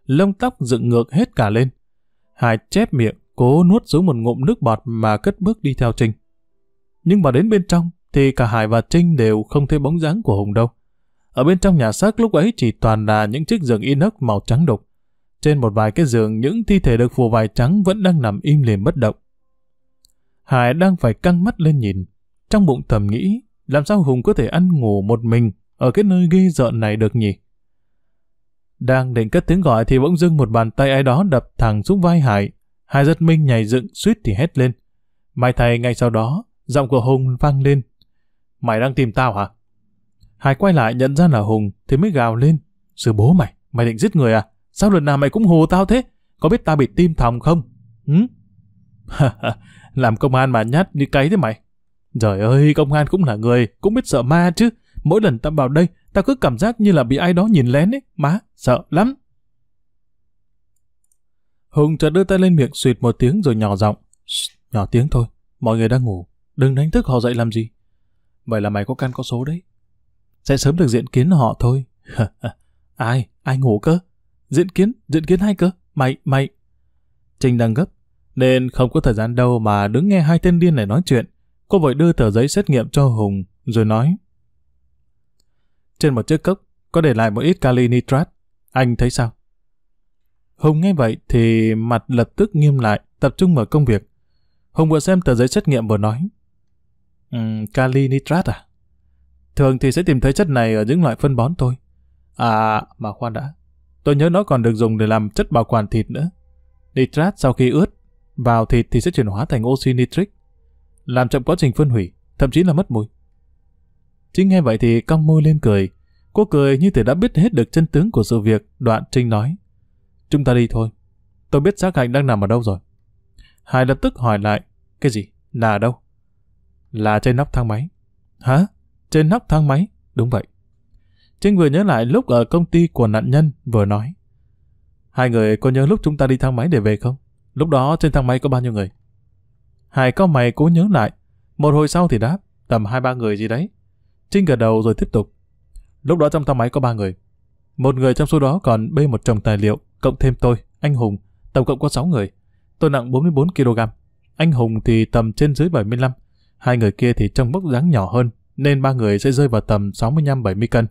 Speaker 1: lông tóc dựng ngược hết cả lên. Hải chép miệng, cố nuốt xuống một ngụm nước bọt mà cất bước đi theo Trinh. Nhưng mà đến bên trong thì cả Hải và Trinh đều không thấy bóng dáng của Hùng đâu. Ở bên trong nhà xác lúc ấy chỉ toàn là những chiếc giường inox màu trắng đục. Trên một vài cái giường những thi thể được phủ vải trắng vẫn đang nằm im lìm bất động. Hải đang phải căng mắt lên nhìn, trong bụng thầm nghĩ làm sao Hùng có thể ăn ngủ một mình ở cái nơi ghê rợn này được nhỉ? Đang định cất tiếng gọi thì bỗng dưng một bàn tay ai đó đập thẳng xuống vai Hải. Hải giật mình nhảy dựng suýt thì hét lên. Mai thầy ngay sau đó, giọng của Hùng vang lên. Mày đang tìm tao hả? Hải quay lại nhận ra là Hùng thì mới gào lên. Sư bố mày, mày định giết người à? Sao lần nào mày cũng hù tao thế? Có biết tao bị tim thòng không? Ừ? Làm công an mà nhát như cái thế mày. Trời ơi, công an cũng là người, cũng biết sợ ma chứ. Mỗi lần tao vào đây, tao cứ cảm giác như là bị ai đó nhìn lén ấy. Má, sợ lắm. Hùng chợt đưa tay lên miệng suyệt một tiếng rồi nhỏ giọng. Nhỏ tiếng thôi, mọi người đang ngủ. Đừng đánh thức họ dậy làm gì. Vậy là mày có căn có số đấy sẽ sớm được diện kiến họ thôi. ai? Ai ngủ cơ? Diện kiến? Diện kiến hay cơ? Mày, mày. Trinh đang gấp, nên không có thời gian đâu mà đứng nghe hai tên điên này nói chuyện. Cô vội đưa tờ giấy xét nghiệm cho Hùng, rồi nói. Trên một chiếc cốc, có để lại một ít kali nitrat. Anh thấy sao? Hùng nghe vậy thì mặt lập tức nghiêm lại, tập trung vào công việc. Hùng vừa xem tờ giấy xét nghiệm vừa nói. Um, ừ, kali nitrat à? Thường thì sẽ tìm thấy chất này ở những loại phân bón thôi. À, mà khoan đã. Tôi nhớ nó còn được dùng để làm chất bảo quản thịt nữa. Nitrat sau khi ướt, vào thịt thì sẽ chuyển hóa thành oxy nitric, làm chậm quá trình phân hủy, thậm chí là mất mùi. Chính nghe vậy thì cong môi lên cười. Cô cười như thể đã biết hết được chân tướng của sự việc, đoạn Trinh nói. Chúng ta đi thôi. Tôi biết xác hạnh đang nằm ở đâu rồi. Hải lập tức hỏi lại. Cái gì? Là đâu? Là trên nóc thang máy. Hả? trên nóc thang máy, đúng vậy. Trinh vừa nhớ lại lúc ở công ty của nạn nhân vừa nói. Hai người có nhớ lúc chúng ta đi thang máy để về không? Lúc đó trên thang máy có bao nhiêu người? Hải cao mày cố nhớ lại. Một hồi sau thì đáp, tầm hai ba người gì đấy. Trinh gật đầu rồi tiếp tục. Lúc đó trong thang máy có ba người. Một người trong số đó còn bê một chồng tài liệu, cộng thêm tôi, anh Hùng. Tổng cộng có 6 người. Tôi nặng 44 kg. Anh Hùng thì tầm trên dưới 75. Hai người kia thì trông bốc dáng nhỏ hơn, nên ba người sẽ rơi vào tầm 65-70 cân,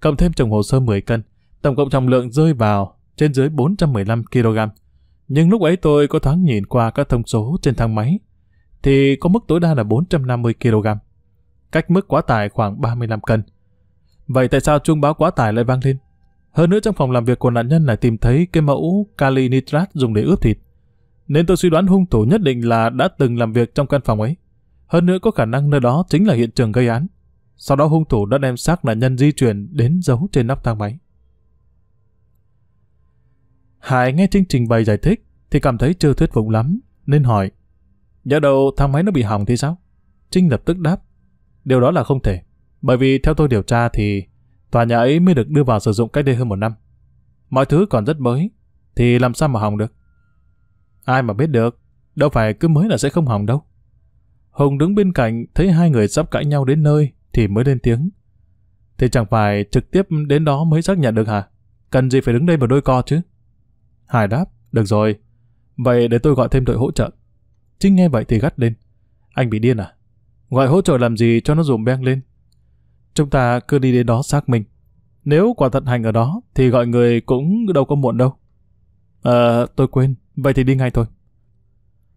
Speaker 1: cộng thêm chồng hồ sơ 10 cân, tổng cộng trọng lượng rơi vào trên dưới 415 kg. Nhưng lúc ấy tôi có thoáng nhìn qua các thông số trên thang máy, thì có mức tối đa là 450 kg, cách mức quá tải khoảng 35 cân. Vậy tại sao chuông báo quá tải lại vang lên? Hơn nữa trong phòng làm việc của nạn nhân lại tìm thấy cái mẫu kali nitrat dùng để ướp thịt. Nên tôi suy đoán hung thủ nhất định là đã từng làm việc trong căn phòng ấy. Hơn nữa có khả năng nơi đó chính là hiện trường gây án. Sau đó hung thủ đã đem xác nạn nhân di chuyển đến giấu trên nắp thang máy. Hải nghe chương trình bày giải thích thì cảm thấy chưa thuyết phục lắm, nên hỏi Nhớ đầu thang máy nó bị hỏng thì sao? Trinh lập tức đáp Điều đó là không thể, bởi vì theo tôi điều tra thì tòa nhà ấy mới được đưa vào sử dụng cách đây hơn một năm. Mọi thứ còn rất mới, thì làm sao mà hỏng được? Ai mà biết được, đâu phải cứ mới là sẽ không hỏng đâu. Hùng đứng bên cạnh, thấy hai người sắp cãi nhau đến nơi, thì mới lên tiếng. Thế chẳng phải trực tiếp đến đó mới xác nhận được hả? Cần gì phải đứng đây mà đôi co chứ? Hải đáp, được rồi. Vậy để tôi gọi thêm đội hỗ trợ. Trinh nghe vậy thì gắt lên. Anh bị điên à? Gọi hỗ trợ làm gì cho nó dùm beng lên? Chúng ta cứ đi đến đó xác minh. Nếu quả thật hành ở đó, thì gọi người cũng đâu có muộn đâu. Ờ, tôi quên. Vậy thì đi ngay thôi.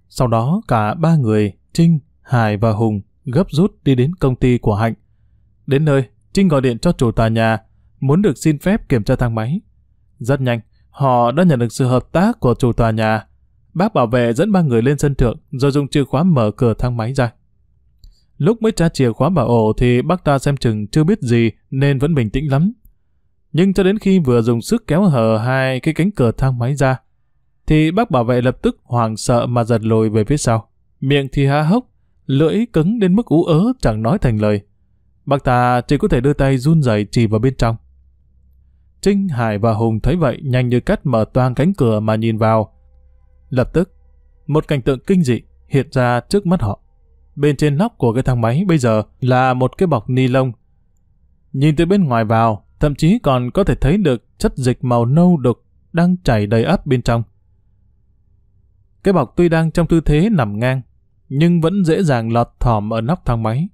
Speaker 1: Sau đó cả ba người, Trinh, Hải và Hùng gấp rút đi đến công ty của Hạnh. Đến nơi, Trinh gọi điện cho chủ tòa nhà, muốn được xin phép kiểm tra thang máy. Rất nhanh, họ đã nhận được sự hợp tác của chủ tòa nhà. Bác bảo vệ dẫn ba người lên sân thượng rồi dùng chìa khóa mở cửa thang máy ra. Lúc mới tra chìa khóa bảo ổ thì bác ta xem chừng chưa biết gì nên vẫn bình tĩnh lắm. Nhưng cho đến khi vừa dùng sức kéo hở hai cái cánh cửa thang máy ra, thì bác bảo vệ lập tức hoảng sợ mà giật lùi về phía sau. Miệng thì há hốc, lưỡi cứng đến mức ú ớ chẳng nói thành lời. Bác ta chỉ có thể đưa tay run rẩy chỉ vào bên trong. Trinh, Hải và Hùng thấy vậy nhanh như cắt mở toang cánh cửa mà nhìn vào. Lập tức, một cảnh tượng kinh dị hiện ra trước mắt họ. Bên trên nóc của cái thang máy bây giờ là một cái bọc ni lông. Nhìn từ bên ngoài vào, thậm chí còn có thể thấy được chất dịch màu nâu đục đang chảy đầy ắp bên trong. Cái bọc tuy đang trong tư thế nằm ngang, nhưng vẫn dễ dàng lọt thỏm ở nóc thang máy.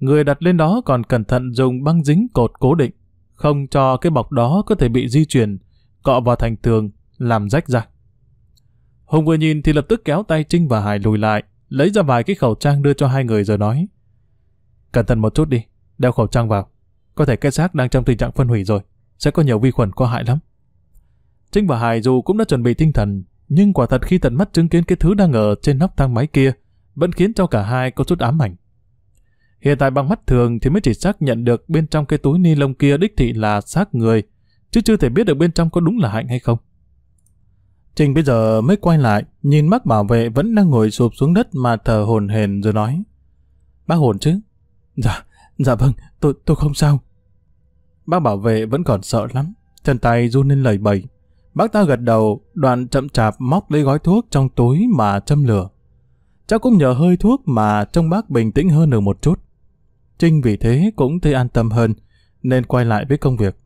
Speaker 1: Người đặt lên đó còn cẩn thận dùng băng dính cột cố định, không cho cái bọc đó có thể bị di chuyển, cọ vào thành tường, làm rách ra. Hùng vừa nhìn thì lập tức kéo tay Trinh và Hải lùi lại, lấy ra vài cái khẩu trang đưa cho hai người rồi nói. Cẩn thận một chút đi, đeo khẩu trang vào. Có thể cái xác đang trong tình trạng phân hủy rồi, sẽ có nhiều vi khuẩn có hại lắm. Trinh và Hải dù cũng đã chuẩn bị tinh thần, nhưng quả thật khi tận mắt chứng kiến cái thứ đang ở trên nóc thang máy kia, vẫn khiến cho cả hai có chút ám ảnh. Hiện tại bằng mắt thường thì mới chỉ xác nhận được bên trong cái túi ni lông kia đích thị là xác người, chứ chưa thể biết được bên trong có đúng là Hạnh hay không. Trình bây giờ mới quay lại, nhìn bác bảo vệ vẫn đang ngồi sụp xuống đất mà thờ hồn hền rồi nói. Bác hồn chứ? Dạ, dạ vâng, tôi tôi không sao. Bác bảo vệ vẫn còn sợ lắm, chân tay run lên lầy bẩy. Bác ta gật đầu, đoàn chậm chạp móc lấy gói thuốc trong túi mà châm lửa. Cháu cũng nhờ hơi thuốc mà trông bác bình tĩnh hơn được một chút. Trinh vì thế cũng thấy an tâm hơn, nên quay lại với công việc.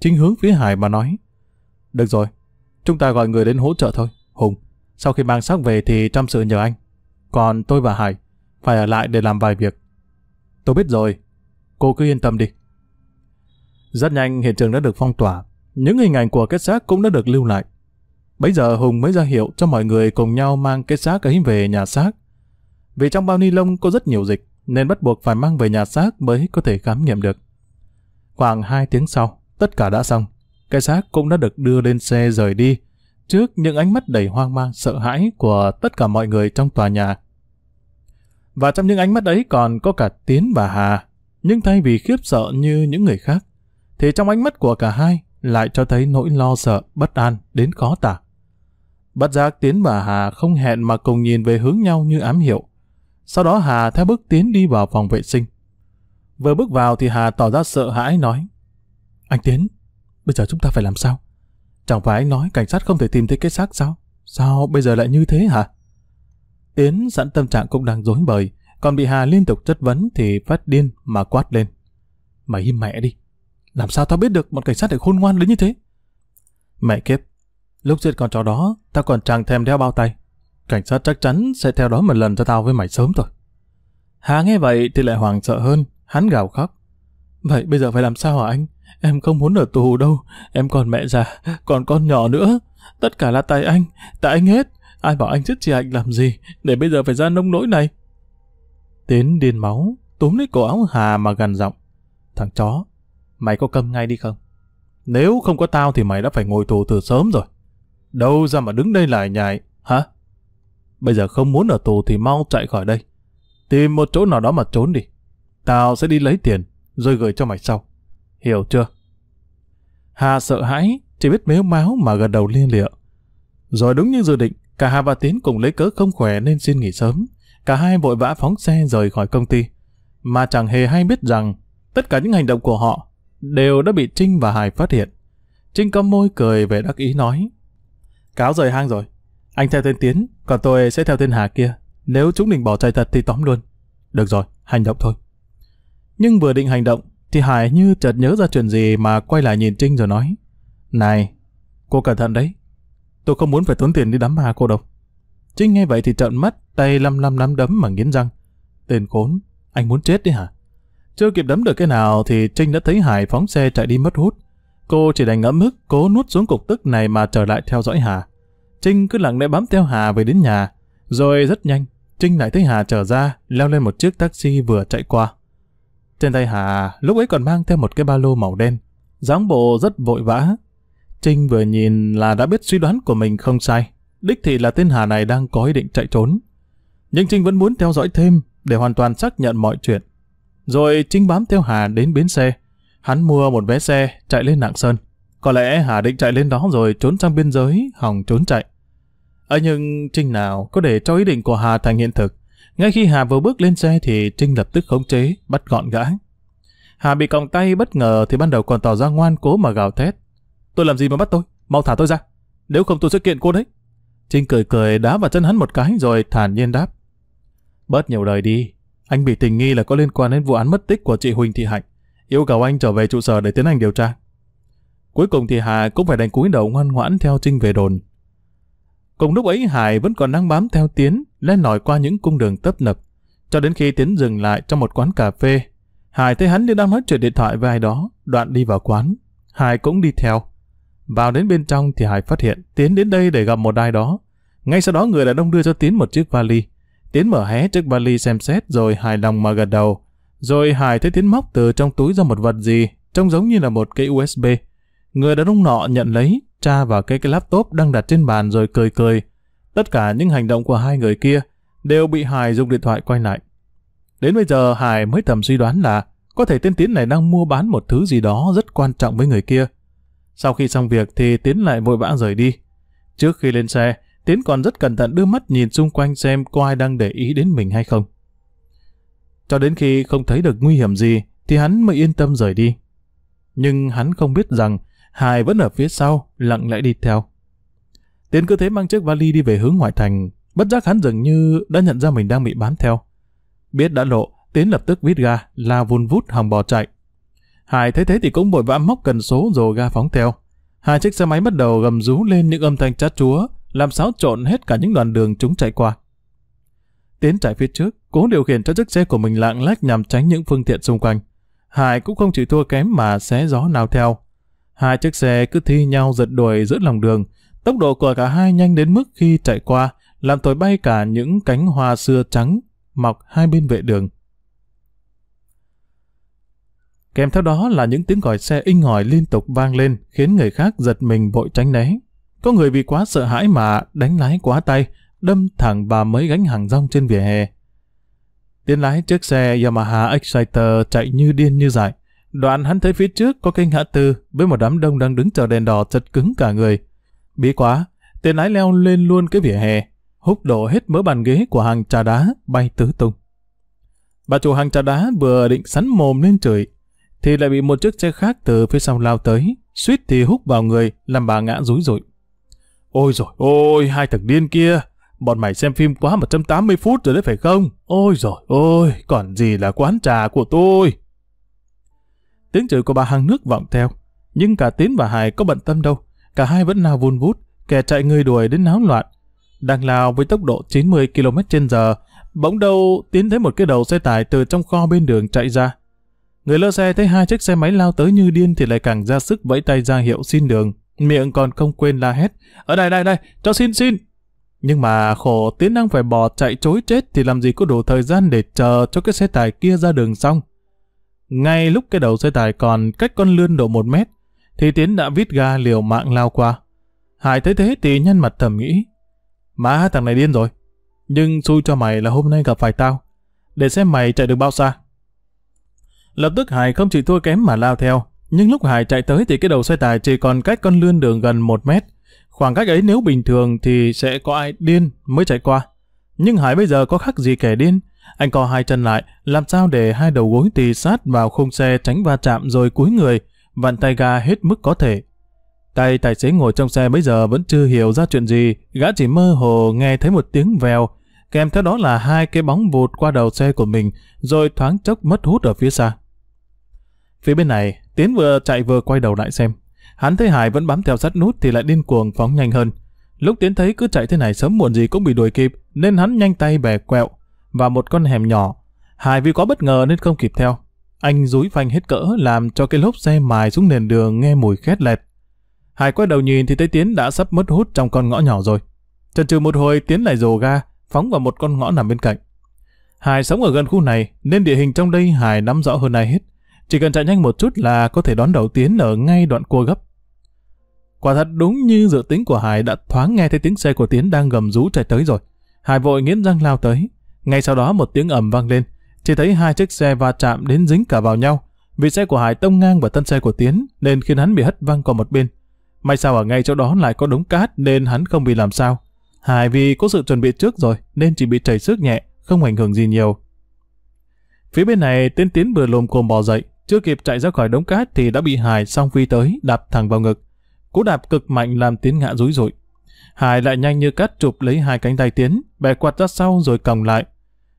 Speaker 1: Trinh hướng phía Hải mà nói. Được rồi, chúng ta gọi người đến hỗ trợ thôi. Hùng, sau khi mang xác về thì chăm sự nhờ anh. Còn tôi và Hải phải ở lại để làm vài việc. Tôi biết rồi, cô cứ yên tâm đi. Rất nhanh hiện trường đã được phong tỏa, những hình ảnh của kết xác cũng đã được lưu lại. bây giờ Hùng mới ra hiệu cho mọi người cùng nhau mang cái xác ấy về nhà xác. Vì trong bao ni lông có rất nhiều dịch, nên bắt buộc phải mang về nhà xác mới có thể khám nghiệm được. Khoảng 2 tiếng sau, tất cả đã xong. Cái xác cũng đã được đưa lên xe rời đi, trước những ánh mắt đầy hoang mang sợ hãi của tất cả mọi người trong tòa nhà. Và trong những ánh mắt ấy còn có cả Tiến và Hà, nhưng thay vì khiếp sợ như những người khác, thì trong ánh mắt của cả hai lại cho thấy nỗi lo sợ, bất an đến khó tả. Bất giác Tiến và Hà không hẹn mà cùng nhìn về hướng nhau như ám hiệu. Sau đó Hà theo bước tiến đi vào phòng vệ sinh. Vừa bước vào thì Hà tỏ ra sợ hãi nói Anh Tiến, bây giờ chúng ta phải làm sao? Chẳng phải anh nói cảnh sát không thể tìm thấy cái xác sao? Sao bây giờ lại như thế hả? Tiến sẵn tâm trạng cũng đang rối bời, còn bị Hà liên tục chất vấn thì phát điên mà quát lên. Mày im mẹ đi, làm sao tao biết được một cảnh sát lại khôn ngoan đến như thế? Mẹ kiếp, lúc giết con chó đó, tao còn chẳng thèm đeo bao tay cảnh sát chắc chắn sẽ theo đó một lần cho tao với mày sớm thôi. Hà nghe vậy thì lại hoảng sợ hơn, hắn gào khóc. Vậy bây giờ phải làm sao hả anh? Em không muốn ở tù đâu, em còn mẹ già, còn con nhỏ nữa. Tất cả là tại anh, tại anh hết. Ai bảo anh giết chị Hạnh làm gì, để bây giờ phải ra nông nỗi này. Tiến điên máu, túm lấy cổ áo Hà mà gằn giọng. Thằng chó, mày có câm ngay đi không? Nếu không có tao thì mày đã phải ngồi tù từ sớm rồi. Đâu ra mà đứng đây lại nhại, hả? Bây giờ không muốn ở tù thì mau chạy khỏi đây. Tìm một chỗ nào đó mà trốn đi. Tao sẽ đi lấy tiền, rồi gửi cho mày sau. Hiểu chưa? Hà sợ hãi, chỉ biết méo máu mà gật đầu liên lịa. Rồi đúng như dự định, cả Hà và Tiến cùng lấy cớ không khỏe nên xin nghỉ sớm. Cả hai vội vã phóng xe rời khỏi công ty. Mà chẳng hề hay biết rằng, tất cả những hành động của họ đều đã bị Trinh và Hải phát hiện. Trinh có môi cười về đắc ý nói. Cáo rời hang rồi, anh theo tên Tiến, còn tôi sẽ theo tên Hà kia. Nếu chúng định bỏ chạy thật thì tóm luôn. Được rồi, hành động thôi. Nhưng vừa định hành động, thì Hải như chợt nhớ ra chuyện gì mà quay lại nhìn Trinh rồi nói. Này, cô cẩn thận đấy. Tôi không muốn phải tốn tiền đi đám ma cô đâu. Trinh nghe vậy thì trợn mắt, tay lăm lăm nắm đấm mà nghiến răng. Tên khốn, anh muốn chết đi hả? Chưa kịp đấm được cái nào thì Trinh đã thấy Hải phóng xe chạy đi mất hút. Cô chỉ đành ngẫm mức, cố nuốt xuống cục tức này mà trở lại theo dõi Hà. Trinh cứ lặng lẽ bám theo Hà về đến nhà. Rồi rất nhanh, Trinh lại thấy Hà trở ra, leo lên một chiếc taxi vừa chạy qua. Trên tay Hà lúc ấy còn mang theo một cái ba lô màu đen, dáng bộ rất vội vã. Trinh vừa nhìn là đã biết suy đoán của mình không sai. Đích thị là tên Hà này đang có ý định chạy trốn. Nhưng Trinh vẫn muốn theo dõi thêm để hoàn toàn xác nhận mọi chuyện. Rồi Trinh bám theo Hà đến bến xe. Hắn mua một vé xe chạy lên Lạng Sơn. Có lẽ Hà định chạy lên đó rồi trốn sang biên giới, hòng trốn chạy. ấy nhưng Trinh nào có để cho ý định của Hà thành hiện thực. Ngay khi Hà vừa bước lên xe thì Trinh lập tức khống chế, bắt gọn gã. Hà bị còng tay bất ngờ thì ban đầu còn tỏ ra ngoan cố mà gào thét. Tôi làm gì mà bắt tôi? Mau thả tôi ra. Nếu không tôi sẽ kiện cô đấy. Trinh cười cười đá vào chân hắn một cái rồi thản nhiên đáp. Bớt nhiều lời đi. Anh bị tình nghi là có liên quan đến vụ án mất tích của chị Huỳnh Thị Hạnh. Yêu cầu anh trở về trụ sở để tiến hành điều tra. Cuối cùng thì Hà cũng phải đành cúi đầu ngoan ngoãn theo Trinh về đồn. Cùng lúc ấy Hải vẫn còn đang bám theo Tiến, len lỏi qua những cung đường tấp nập, cho đến khi Tiến dừng lại trong một quán cà phê. Hải thấy hắn như đang nói chuyện điện thoại với ai đó, đoạn đi vào quán. Hải cũng đi theo. Vào đến bên trong thì Hải phát hiện Tiến đến đây để gặp một ai đó. Ngay sau đó người đàn ông đưa cho Tiến một chiếc vali. Tiến mở hé chiếc vali xem xét rồi hài lòng mà gật đầu. Rồi Hải thấy Tiến móc từ trong túi ra một vật gì, trông giống như là một cây USB. Người đàn ông nọ nhận lấy, tra vào cái, cái laptop đang đặt trên bàn rồi cười cười. Tất cả những hành động của hai người kia đều bị Hải dùng điện thoại quay lại. Đến bây giờ Hải mới thầm suy đoán là có thể tên Tiến này đang mua bán một thứ gì đó rất quan trọng với người kia. Sau khi xong việc thì Tiến lại vội vã rời đi. Trước khi lên xe, Tiến còn rất cẩn thận đưa mắt nhìn xung quanh xem có ai đang để ý đến mình hay không. Cho đến khi không thấy được nguy hiểm gì thì hắn mới yên tâm rời đi. Nhưng hắn không biết rằng Hải vẫn ở phía sau, lặng lẽ đi theo. Tiến cứ thế mang chiếc vali đi về hướng ngoại thành, bất giác hắn dường như đã nhận ra mình đang bị bám theo. Biết đã lộ, Tiến lập tức vít ga, la vun vút hòng bò chạy. Hải thấy thế thì cũng bội vã móc cần số rồi ga phóng theo. Hai chiếc xe máy bắt đầu gầm rú lên những âm thanh chát chúa, làm xáo trộn hết cả những đoàn đường chúng chạy qua. Tiến chạy phía trước, cố điều khiển cho chiếc xe của mình lạng lách nhằm tránh những phương tiện xung quanh. Hải cũng không chịu thua kém mà xé gió nào theo, Hai chiếc xe cứ thi nhau giật đuổi giữa lòng đường. Tốc độ của cả hai nhanh đến mức khi chạy qua, làm thổi bay cả những cánh hoa xưa trắng mọc hai bên vệ đường. Kèm theo đó là những tiếng gọi xe inh ỏi liên tục vang lên, khiến người khác giật mình vội tránh né. Có người vì quá sợ hãi mà đánh lái quá tay, đâm thẳng vào mấy gánh hàng rong trên vỉa hè. Tiến lái chiếc xe Yamaha Exciter chạy như điên như dại. Đoạn hắn thấy phía trước có cây ngã tư với một đám đông đang đứng chờ đèn đỏ chật cứng cả người. Bí quá, tên lái leo lên luôn cái vỉa hè, húc đổ hết mớ bàn ghế của hàng trà đá bay tứ tung. Bà chủ hàng trà đá vừa định sắn mồm lên chửi, thì lại bị một chiếc xe khác từ phía sau lao tới, suýt thì húc vào người, làm bà ngã rúi rụi. Ôi rồi ôi, hai thằng điên kia, bọn mày xem phim quá 180 phút rồi đấy phải không? Ôi rồi ôi, còn gì là quán trà của tôi? Tiếng chửi của bà hàng nước vọng theo. Nhưng cả Tín và Hải có bận tâm đâu. Cả hai vẫn lao vun vút, kẻ chạy người đuổi đến náo loạn. Đang lao với tốc độ 90 km trên giờ, bỗng đâu Tiến thấy một cái đầu xe tải từ trong kho bên đường chạy ra. Người lơ xe thấy hai chiếc xe máy lao tới như điên thì lại càng ra sức vẫy tay ra hiệu xin đường. Miệng còn không quên la hét. Ở đây, đây, đây, cho xin, xin. Nhưng mà khổ Tiến đang phải bỏ chạy chối chết thì làm gì có đủ thời gian để chờ cho cái xe tải kia ra đường xong. Ngay lúc cái đầu xe tải còn cách con lươn độ một mét, thì Tiến đã vít ga liều mạng lao qua. Hải thấy thế thì nhăn mặt thầm nghĩ. Má thằng này điên rồi. Nhưng xui cho mày là hôm nay gặp phải tao. Để xem mày chạy được bao xa. Lập tức Hải không chỉ thua kém mà lao theo. Nhưng lúc Hải chạy tới thì cái đầu xe tải chỉ còn cách con lươn đường gần một mét. Khoảng cách ấy nếu bình thường thì sẽ có ai điên mới chạy qua. Nhưng Hải bây giờ có khác gì kẻ điên. Anh co hai chân lại, làm sao để hai đầu gối tì sát vào khung xe tránh va chạm rồi cúi người, vặn tay ga hết mức có thể. Tay tài xế ngồi trong xe bây giờ vẫn chưa hiểu ra chuyện gì, gã chỉ mơ hồ nghe thấy một tiếng vèo, kèm theo đó là hai cái bóng vụt qua đầu xe của mình, rồi thoáng chốc mất hút ở phía xa. Phía bên này, Tiến vừa chạy vừa quay đầu lại xem. Hắn thấy Hải vẫn bám theo sát nút thì lại điên cuồng phóng nhanh hơn. Lúc Tiến thấy cứ chạy thế này sớm muộn gì cũng bị đuổi kịp, nên hắn nhanh tay bẻ quẹo, và một con hẻm nhỏ. Hải vì quá bất ngờ nên không kịp theo. Anh dúi phanh hết cỡ làm cho cái lốp xe mài xuống nền đường nghe mùi khét lẹt. Hải quay đầu nhìn thì thấy Tiến đã sắp mất hút trong con ngõ nhỏ rồi. Chần chừ một hồi Tiến lại rồ ga, phóng vào một con ngõ nằm bên cạnh. Hải sống ở gần khu này nên địa hình trong đây Hải nắm rõ hơn ai hết. Chỉ cần chạy nhanh một chút là có thể đón đầu Tiến ở ngay đoạn cua gấp. Quả thật đúng như dự tính của Hải đã thoáng nghe thấy tiếng xe của Tiến đang gầm rú chạy tới rồi. Hải vội nghiến răng lao tới. Ngay sau đó một tiếng ầm vang lên, chỉ thấy hai chiếc xe va chạm đến dính cả vào nhau. Vì xe của Hải tông ngang vào thân xe của Tiến nên khiến hắn bị hất văng qua một bên. May sao ở ngay chỗ đó lại có đống cát nên hắn không bị làm sao. Hải vì có sự chuẩn bị trước rồi nên chỉ bị chảy sức nhẹ, không ảnh hưởng gì nhiều. Phía bên này tên Tiến vừa lồm cồm bò dậy, chưa kịp chạy ra khỏi đống cát thì đã bị Hải song phi tới đạp thẳng vào ngực. Cú đạp cực mạnh làm Tiến ngã rúi rụi. Hải lại nhanh như cắt chụp lấy hai cánh tay Tiến, bẻ quạt ra sau rồi còng lại,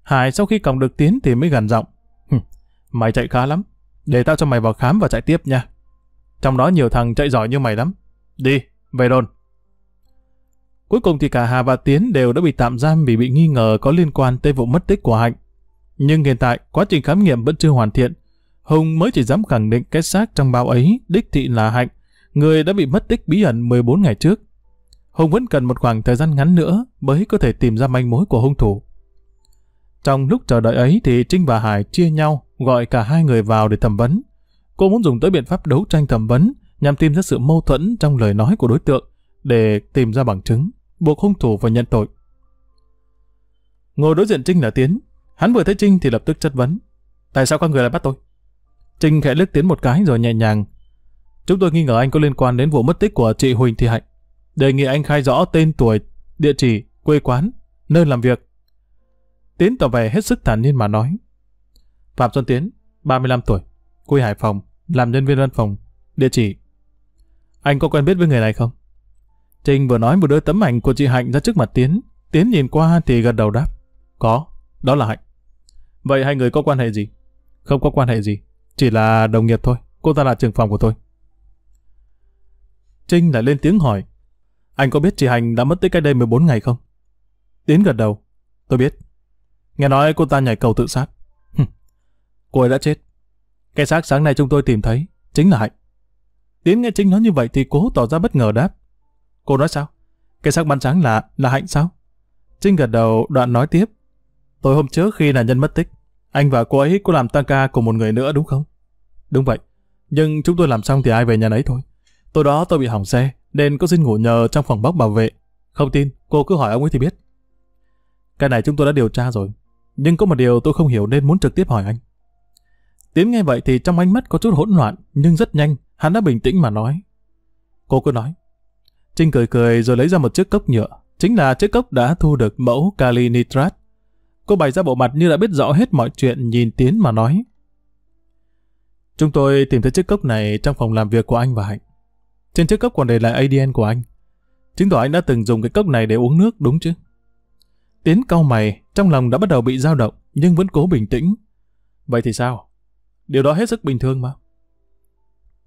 Speaker 1: Hải sau khi còng được tiến thì mới gần giọng. Mày chạy khá lắm. Để tao cho mày vào khám và chạy tiếp nha. Trong đó nhiều thằng chạy giỏi như mày lắm. Đi, về đồn. Cuối cùng thì cả Hà và Tiến đều đã bị tạm giam vì bị nghi ngờ có liên quan tới vụ mất tích của Hạnh. Nhưng hiện tại, quá trình khám nghiệm vẫn chưa hoàn thiện. Hùng mới chỉ dám khẳng định cái xác trong bao ấy đích thị là Hạnh, người đã bị mất tích bí ẩn 14 ngày trước. Hùng vẫn cần một khoảng thời gian ngắn nữa mới có thể tìm ra manh mối của hung thủ. Trong lúc chờ đợi ấy thì Trinh và Hải chia nhau gọi cả hai người vào để thẩm vấn. Cô muốn dùng tới biện pháp đấu tranh thẩm vấn nhằm tìm ra sự mâu thuẫn trong lời nói của đối tượng để tìm ra bằng chứng, buộc hung thủ và nhận tội. Ngồi đối diện Trinh là Tiến. Hắn vừa thấy Trinh thì lập tức chất vấn. Tại sao các người lại bắt tôi? Trinh khẽ lướt Tiến một cái rồi nhẹ nhàng. Chúng tôi nghi ngờ anh có liên quan đến vụ mất tích của chị Huỳnh Thị Hạnh. Đề nghị anh khai rõ tên tuổi, địa chỉ, quê quán, nơi làm việc Tiến tỏ vẻ hết sức thản nhiên mà nói. Phạm Xuân Tiến, 35 tuổi, quê Hải Phòng, làm nhân viên văn phòng, địa chỉ. Anh có quen biết với người này không? Trinh vừa nói vừa đưa tấm ảnh của chị Hạnh ra trước mặt Tiến. Tiến nhìn qua thì gật đầu đáp. Có, đó là Hạnh. Vậy hai người có quan hệ gì? Không có quan hệ gì, chỉ là đồng nghiệp thôi. Cô ta là trưởng phòng của tôi. Trinh lại lên tiếng hỏi. Anh có biết chị Hành đã mất tới cách đây 14 ngày không? Tiến gật đầu. Tôi biết. Nghe nói cô ta nhảy cầu tự sát. cô ấy đã chết. Cái xác sáng nay chúng tôi tìm thấy, chính là Hạnh. Tiến nghe Trinh nói như vậy thì cố tỏ ra bất ngờ đáp. Cô nói sao? Cái xác bắn sáng là, là Hạnh sao? Trinh gật đầu đoạn nói tiếp. Tối hôm trước khi nạn nhân mất tích, anh và cô ấy có làm tăng ca cùng một người nữa đúng không? Đúng vậy. Nhưng chúng tôi làm xong thì ai về nhà nấy thôi. Tối đó tôi bị hỏng xe, nên có xin ngủ nhờ trong phòng bóc bảo vệ. Không tin, cô cứ hỏi ông ấy thì biết. Cái này chúng tôi đã điều tra rồi, nhưng có một điều tôi không hiểu nên muốn trực tiếp hỏi anh. Tiến nghe vậy thì trong ánh mắt có chút hỗn loạn, nhưng rất nhanh, hắn đã bình tĩnh mà nói. Cô cứ nói. Trinh cười cười rồi lấy ra một chiếc cốc nhựa, chính là chiếc cốc đã thu được mẫu kali nitrat. Cô bày ra bộ mặt như đã biết rõ hết mọi chuyện nhìn Tiến mà nói. Chúng tôi tìm thấy chiếc cốc này trong phòng làm việc của anh và Hạnh. Trên chiếc cốc còn để lại ADN của anh. Chứng tỏ anh đã từng dùng cái cốc này để uống nước đúng chứ? Tiến cau mày, trong lòng đã bắt đầu bị dao động, nhưng vẫn cố bình tĩnh. Vậy thì sao? Điều đó hết sức bình thường mà.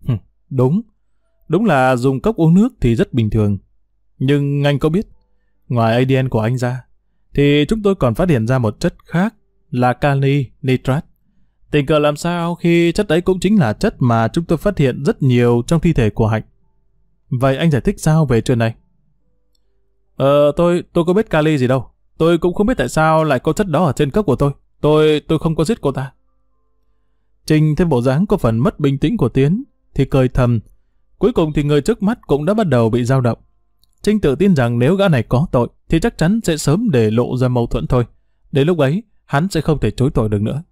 Speaker 1: Hừ, đúng. Đúng là dùng cốc uống nước thì rất bình thường. Nhưng anh có biết, ngoài ADN của anh ra, thì chúng tôi còn phát hiện ra một chất khác là kali nitrat. Tình cờ làm sao khi chất đấy cũng chính là chất mà chúng tôi phát hiện rất nhiều trong thi thể của Hạnh. Vậy anh giải thích sao về chuyện này? Ờ, tôi, tôi có biết kali gì đâu. Tôi cũng không biết tại sao lại có chất đó ở trên cốc của tôi. Tôi, tôi không có giết cô ta. Trình thấy bộ dáng có phần mất bình tĩnh của Tiến, thì cười thầm. Cuối cùng thì người trước mắt cũng đã bắt đầu bị dao động. Trinh tự tin rằng nếu gã này có tội, thì chắc chắn sẽ sớm để lộ ra mâu thuẫn thôi. Đến lúc ấy, hắn sẽ không thể chối tội được nữa.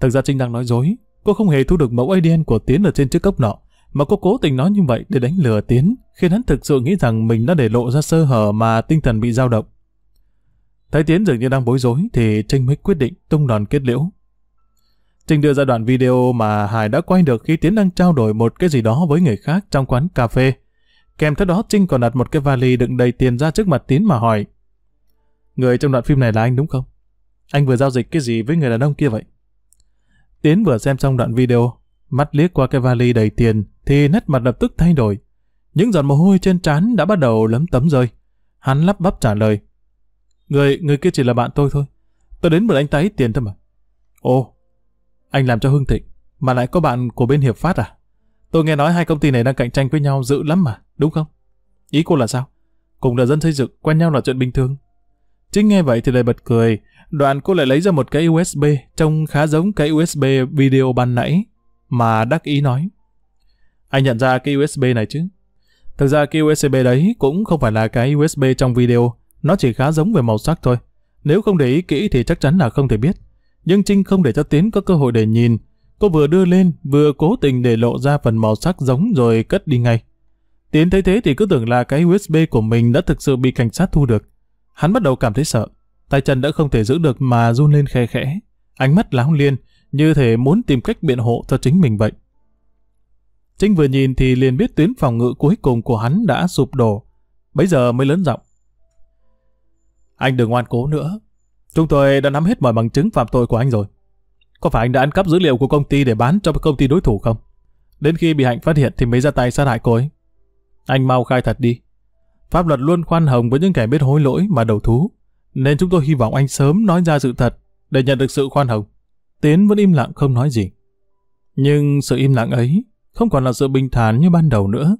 Speaker 1: Thực ra Trinh đang nói dối. Cô không hề thu được mẫu ADN của Tiến ở trên chiếc cốc nọ, mà cô cố tình nói như vậy để đánh lừa Tiến, khiến hắn thực sự nghĩ rằng mình đã để lộ ra sơ hở mà tinh thần bị dao động. Thấy Tiến dường như đang bối rối thì Trinh mới quyết định tung đòn kết liễu. Trinh đưa ra đoạn video mà Hải đã quay được khi Tiến đang trao đổi một cái gì đó với người khác trong quán cà phê. Kèm theo đó Trinh còn đặt một cái vali đựng đầy tiền ra trước mặt Tiến mà hỏi. Người trong đoạn phim này là anh đúng không? Anh vừa giao dịch cái gì với người đàn ông kia vậy? Tiến vừa xem xong đoạn video, mắt liếc qua cái vali đầy tiền thì nét mặt lập tức thay đổi. Những giọt mồ hôi trên trán đã bắt đầu lấm tấm rơi. Hắn lắp bắp trả lời. Người, người kia chỉ là bạn tôi thôi. Tôi đến mượn anh ta ít tiền thôi mà. Ồ, anh làm cho Hưng Thịnh, mà lại có bạn của bên Hiệp Phát à? Tôi nghe nói hai công ty này đang cạnh tranh với nhau dữ lắm mà, đúng không? Ý cô là sao? Cùng là dân xây dựng, quen nhau là chuyện bình thường. Chính nghe vậy thì lại bật cười, đoạn cô lại lấy ra một cái USB, trông khá giống cái USB video ban nãy, mà đắc ý nói. Anh nhận ra cái USB này chứ? Thực ra cái USB đấy cũng không phải là cái USB trong video, nó chỉ khá giống về màu sắc thôi. Nếu không để ý kỹ thì chắc chắn là không thể biết. Nhưng Trinh không để cho Tiến có cơ hội để nhìn. Cô vừa đưa lên, vừa cố tình để lộ ra phần màu sắc giống rồi cất đi ngay. Tiến thấy thế thì cứ tưởng là cái USB của mình đã thực sự bị cảnh sát thu được. Hắn bắt đầu cảm thấy sợ. Tay chân đã không thể giữ được mà run lên khe khẽ. Ánh mắt láo liên, như thể muốn tìm cách biện hộ cho chính mình vậy. Trinh vừa nhìn thì liền biết tuyến phòng ngự cuối cùng của hắn đã sụp đổ. bây giờ mới lớn giọng. Anh đừng ngoan cố nữa. Chúng tôi đã nắm hết mọi bằng chứng phạm tội của anh rồi. Có phải anh đã ăn cắp dữ liệu của công ty để bán cho công ty đối thủ không? Đến khi bị Hạnh phát hiện thì mới ra tay sát hại cô ấy. Anh mau khai thật đi. Pháp luật luôn khoan hồng với những kẻ biết hối lỗi mà đầu thú. Nên chúng tôi hy vọng anh sớm nói ra sự thật để nhận được sự khoan hồng. Tiến vẫn im lặng không nói gì. Nhưng sự im lặng ấy không còn là sự bình thản như ban đầu nữa,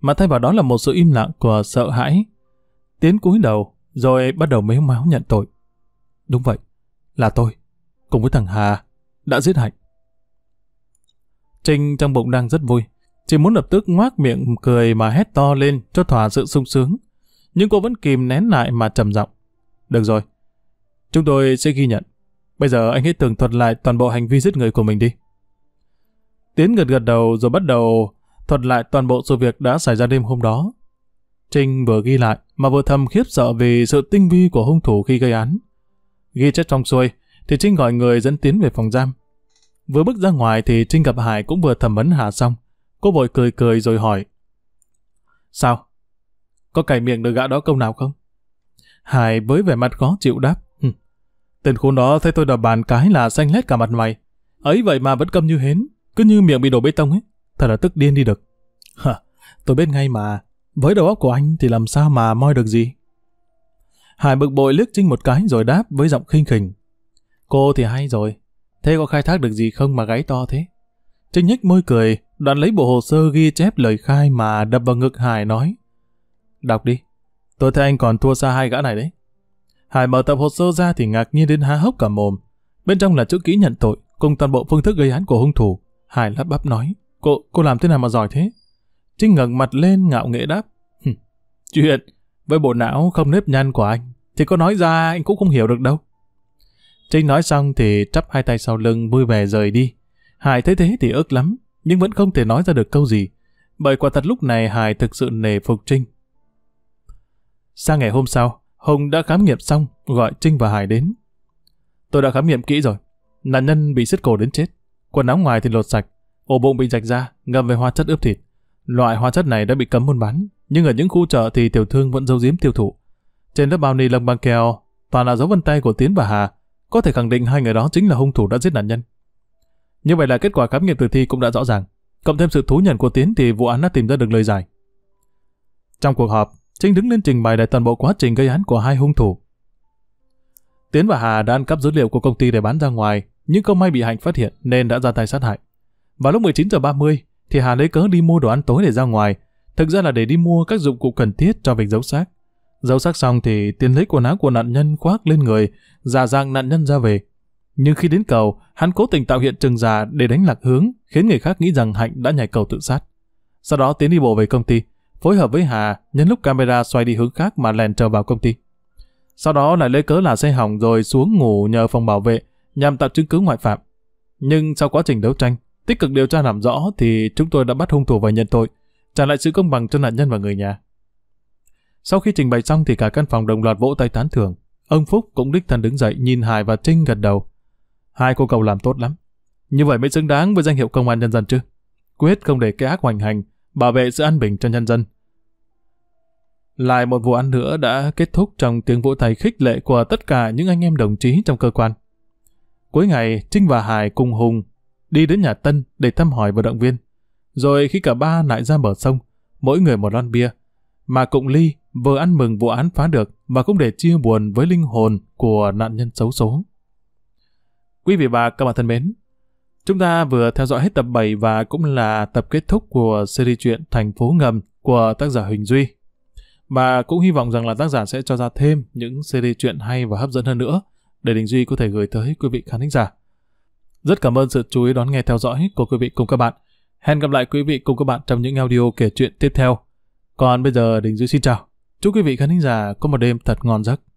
Speaker 1: mà thay vào đó là một sự im lặng của sợ hãi. Tiến cúi đầu, rồi bắt đầu mếu máu nhận tội. Đúng vậy, là tôi, cùng với thằng Hà, đã giết Hạnh. Trinh trong bụng đang rất vui, chỉ muốn lập tức ngoác miệng cười mà hét to lên cho thỏa sự sung sướng. Nhưng cô vẫn kìm nén lại mà trầm giọng. Được rồi, chúng tôi sẽ ghi nhận. Bây giờ anh hãy tường thuật lại toàn bộ hành vi giết người của mình đi. Tiến gật gật đầu rồi bắt đầu thuật lại toàn bộ sự việc đã xảy ra đêm hôm đó. Trinh vừa ghi lại mà vừa thầm khiếp sợ vì sự tinh vi của hung thủ khi gây án. Ghi chép trong xuôi, thì Trinh gọi người dẫn tiến về phòng giam. Vừa bước ra ngoài thì Trinh gặp Hải cũng vừa thẩm vấn Hà xong. Cô vội cười cười rồi hỏi. Sao? Có cải miệng được gã đó câu nào không? Hải với vẻ mặt khó chịu đáp. Tên khốn đó thấy tôi đập bàn cái là xanh lét cả mặt mày. Ấy vậy mà vẫn câm như hến, cứ như miệng bị đổ bê tông ấy. Thật là tức điên đi được. Hả, tôi biết ngay mà, với đầu óc của anh thì làm sao mà moi được gì? Hải bực bội liếc Trinh một cái rồi đáp với giọng khinh khỉnh. Cô thì hay rồi. Thế có khai thác được gì không mà gáy to thế? Trinh nhếch môi cười, đoàn lấy bộ hồ sơ ghi chép lời khai mà đập vào ngực Hải nói. Đọc đi. Tôi thấy anh còn thua xa hai gã này đấy. Hải mở tập hồ sơ ra thì ngạc nhiên đến há hốc cả mồm. Bên trong là chữ ký nhận tội, cùng toàn bộ phương thức gây án của hung thủ. Hải lắp bắp nói, cô cô làm thế nào mà giỏi thế? Trinh ngẩng mặt lên ngạo nghệ đáp. chuyện, với bộ não không nếp nhăn của anh, thì có nói ra anh cũng không hiểu được đâu. Trinh nói xong thì chắp hai tay sau lưng vui vẻ rời đi. Hải thấy thế thì ức lắm, nhưng vẫn không thể nói ra được câu gì. Bởi quả thật lúc này Hải thực sự nề phục Trinh. Sang ngày hôm sau, Hồng đã khám nghiệm xong, gọi Trinh và Hải đến. Tôi đã khám nghiệm kỹ rồi. Nạn nhân bị siết cổ đến chết. Quần áo ngoài thì lột sạch, ổ bụng bị rạch ra, ngâm về hoa chất ướp thịt. Loại hóa chất này đã bị cấm buôn bán, nhưng ở những khu chợ thì tiểu thương vẫn giấu giếm tiêu thụ. Trên lớp bao ni lông băng keo, toàn là dấu vân tay của Tiến và Hà, có thể khẳng định hai người đó chính là hung thủ đã giết nạn nhân. Như vậy là kết quả khám nghiệm tử thi cũng đã rõ ràng, cộng thêm sự thú nhận của Tiến thì vụ án đã tìm ra được lời giải. Trong cuộc họp, Trinh đứng lên trình bày lại toàn bộ quá trình gây án của hai hung thủ. Tiến và Hà đã ăn cắp dữ liệu của công ty để bán ra ngoài, nhưng không may bị Hạnh phát hiện nên đã ra tay sát hại. Vào lúc 19 giờ 30 thì Hà lấy cớ đi mua đồ ăn tối để ra ngoài, thực ra là để đi mua các dụng cụ cần thiết cho việc giấu xác. Giấu xác xong thì Tiến lấy quần áo của nạn nhân khoác lên người, giả dạng nạn nhân ra về. Nhưng khi đến cầu, hắn cố tình tạo hiện trường giả để đánh lạc hướng, khiến người khác nghĩ rằng Hạnh đã nhảy cầu tự sát. Sau đó Tiến đi bộ về công ty, phối hợp với Hà nhân lúc camera xoay đi hướng khác mà lèn trở vào công ty. Sau đó lại lấy cớ là xe hỏng rồi xuống ngủ nhờ phòng bảo vệ nhằm tạo chứng cứ ngoại phạm. Nhưng sau quá trình đấu tranh, Tích cực điều tra làm rõ thì chúng tôi đã bắt hung thủ và nhận tội, trả lại sự công bằng cho nạn nhân và người nhà. Sau khi trình bày xong thì cả căn phòng đồng loạt vỗ tay tán thưởng. Ông Phúc cũng đích thân đứng dậy nhìn Hải và Trinh gật đầu. Hai cô cậu làm tốt lắm. Như vậy mới xứng đáng với danh hiệu công an nhân dân chứ. Quyết không để kẻ ác hoành hành, bảo vệ sự an bình cho nhân dân. Lại một vụ án nữa đã kết thúc trong tiếng vỗ tay khích lệ của tất cả những anh em đồng chí trong cơ quan. Cuối ngày, Trinh và Hải cùng Hùng đi đến nhà Tân để thăm hỏi và động viên. Rồi khi cả ba lại ra bờ sông, mỗi người một lon bia, mà cụng ly vừa ăn mừng vụ án phá được và cũng để chia buồn với linh hồn của nạn nhân xấu số. Quý vị và các bạn thân mến, chúng ta vừa theo dõi hết tập 7 và cũng là tập kết thúc của series truyện Thành phố ngầm của tác giả Huỳnh Duy. Và cũng hy vọng rằng là tác giả sẽ cho ra thêm những series truyện hay và hấp dẫn hơn nữa để Đình Duy có thể gửi tới quý vị khán thính giả. Rất cảm ơn sự chú ý đón nghe theo dõi của quý vị cùng các bạn. Hẹn gặp lại quý vị cùng các bạn trong những audio kể chuyện tiếp theo. Còn bây giờ Đình Duy xin chào. Chúc quý vị khán giả có một đêm thật ngon giấc.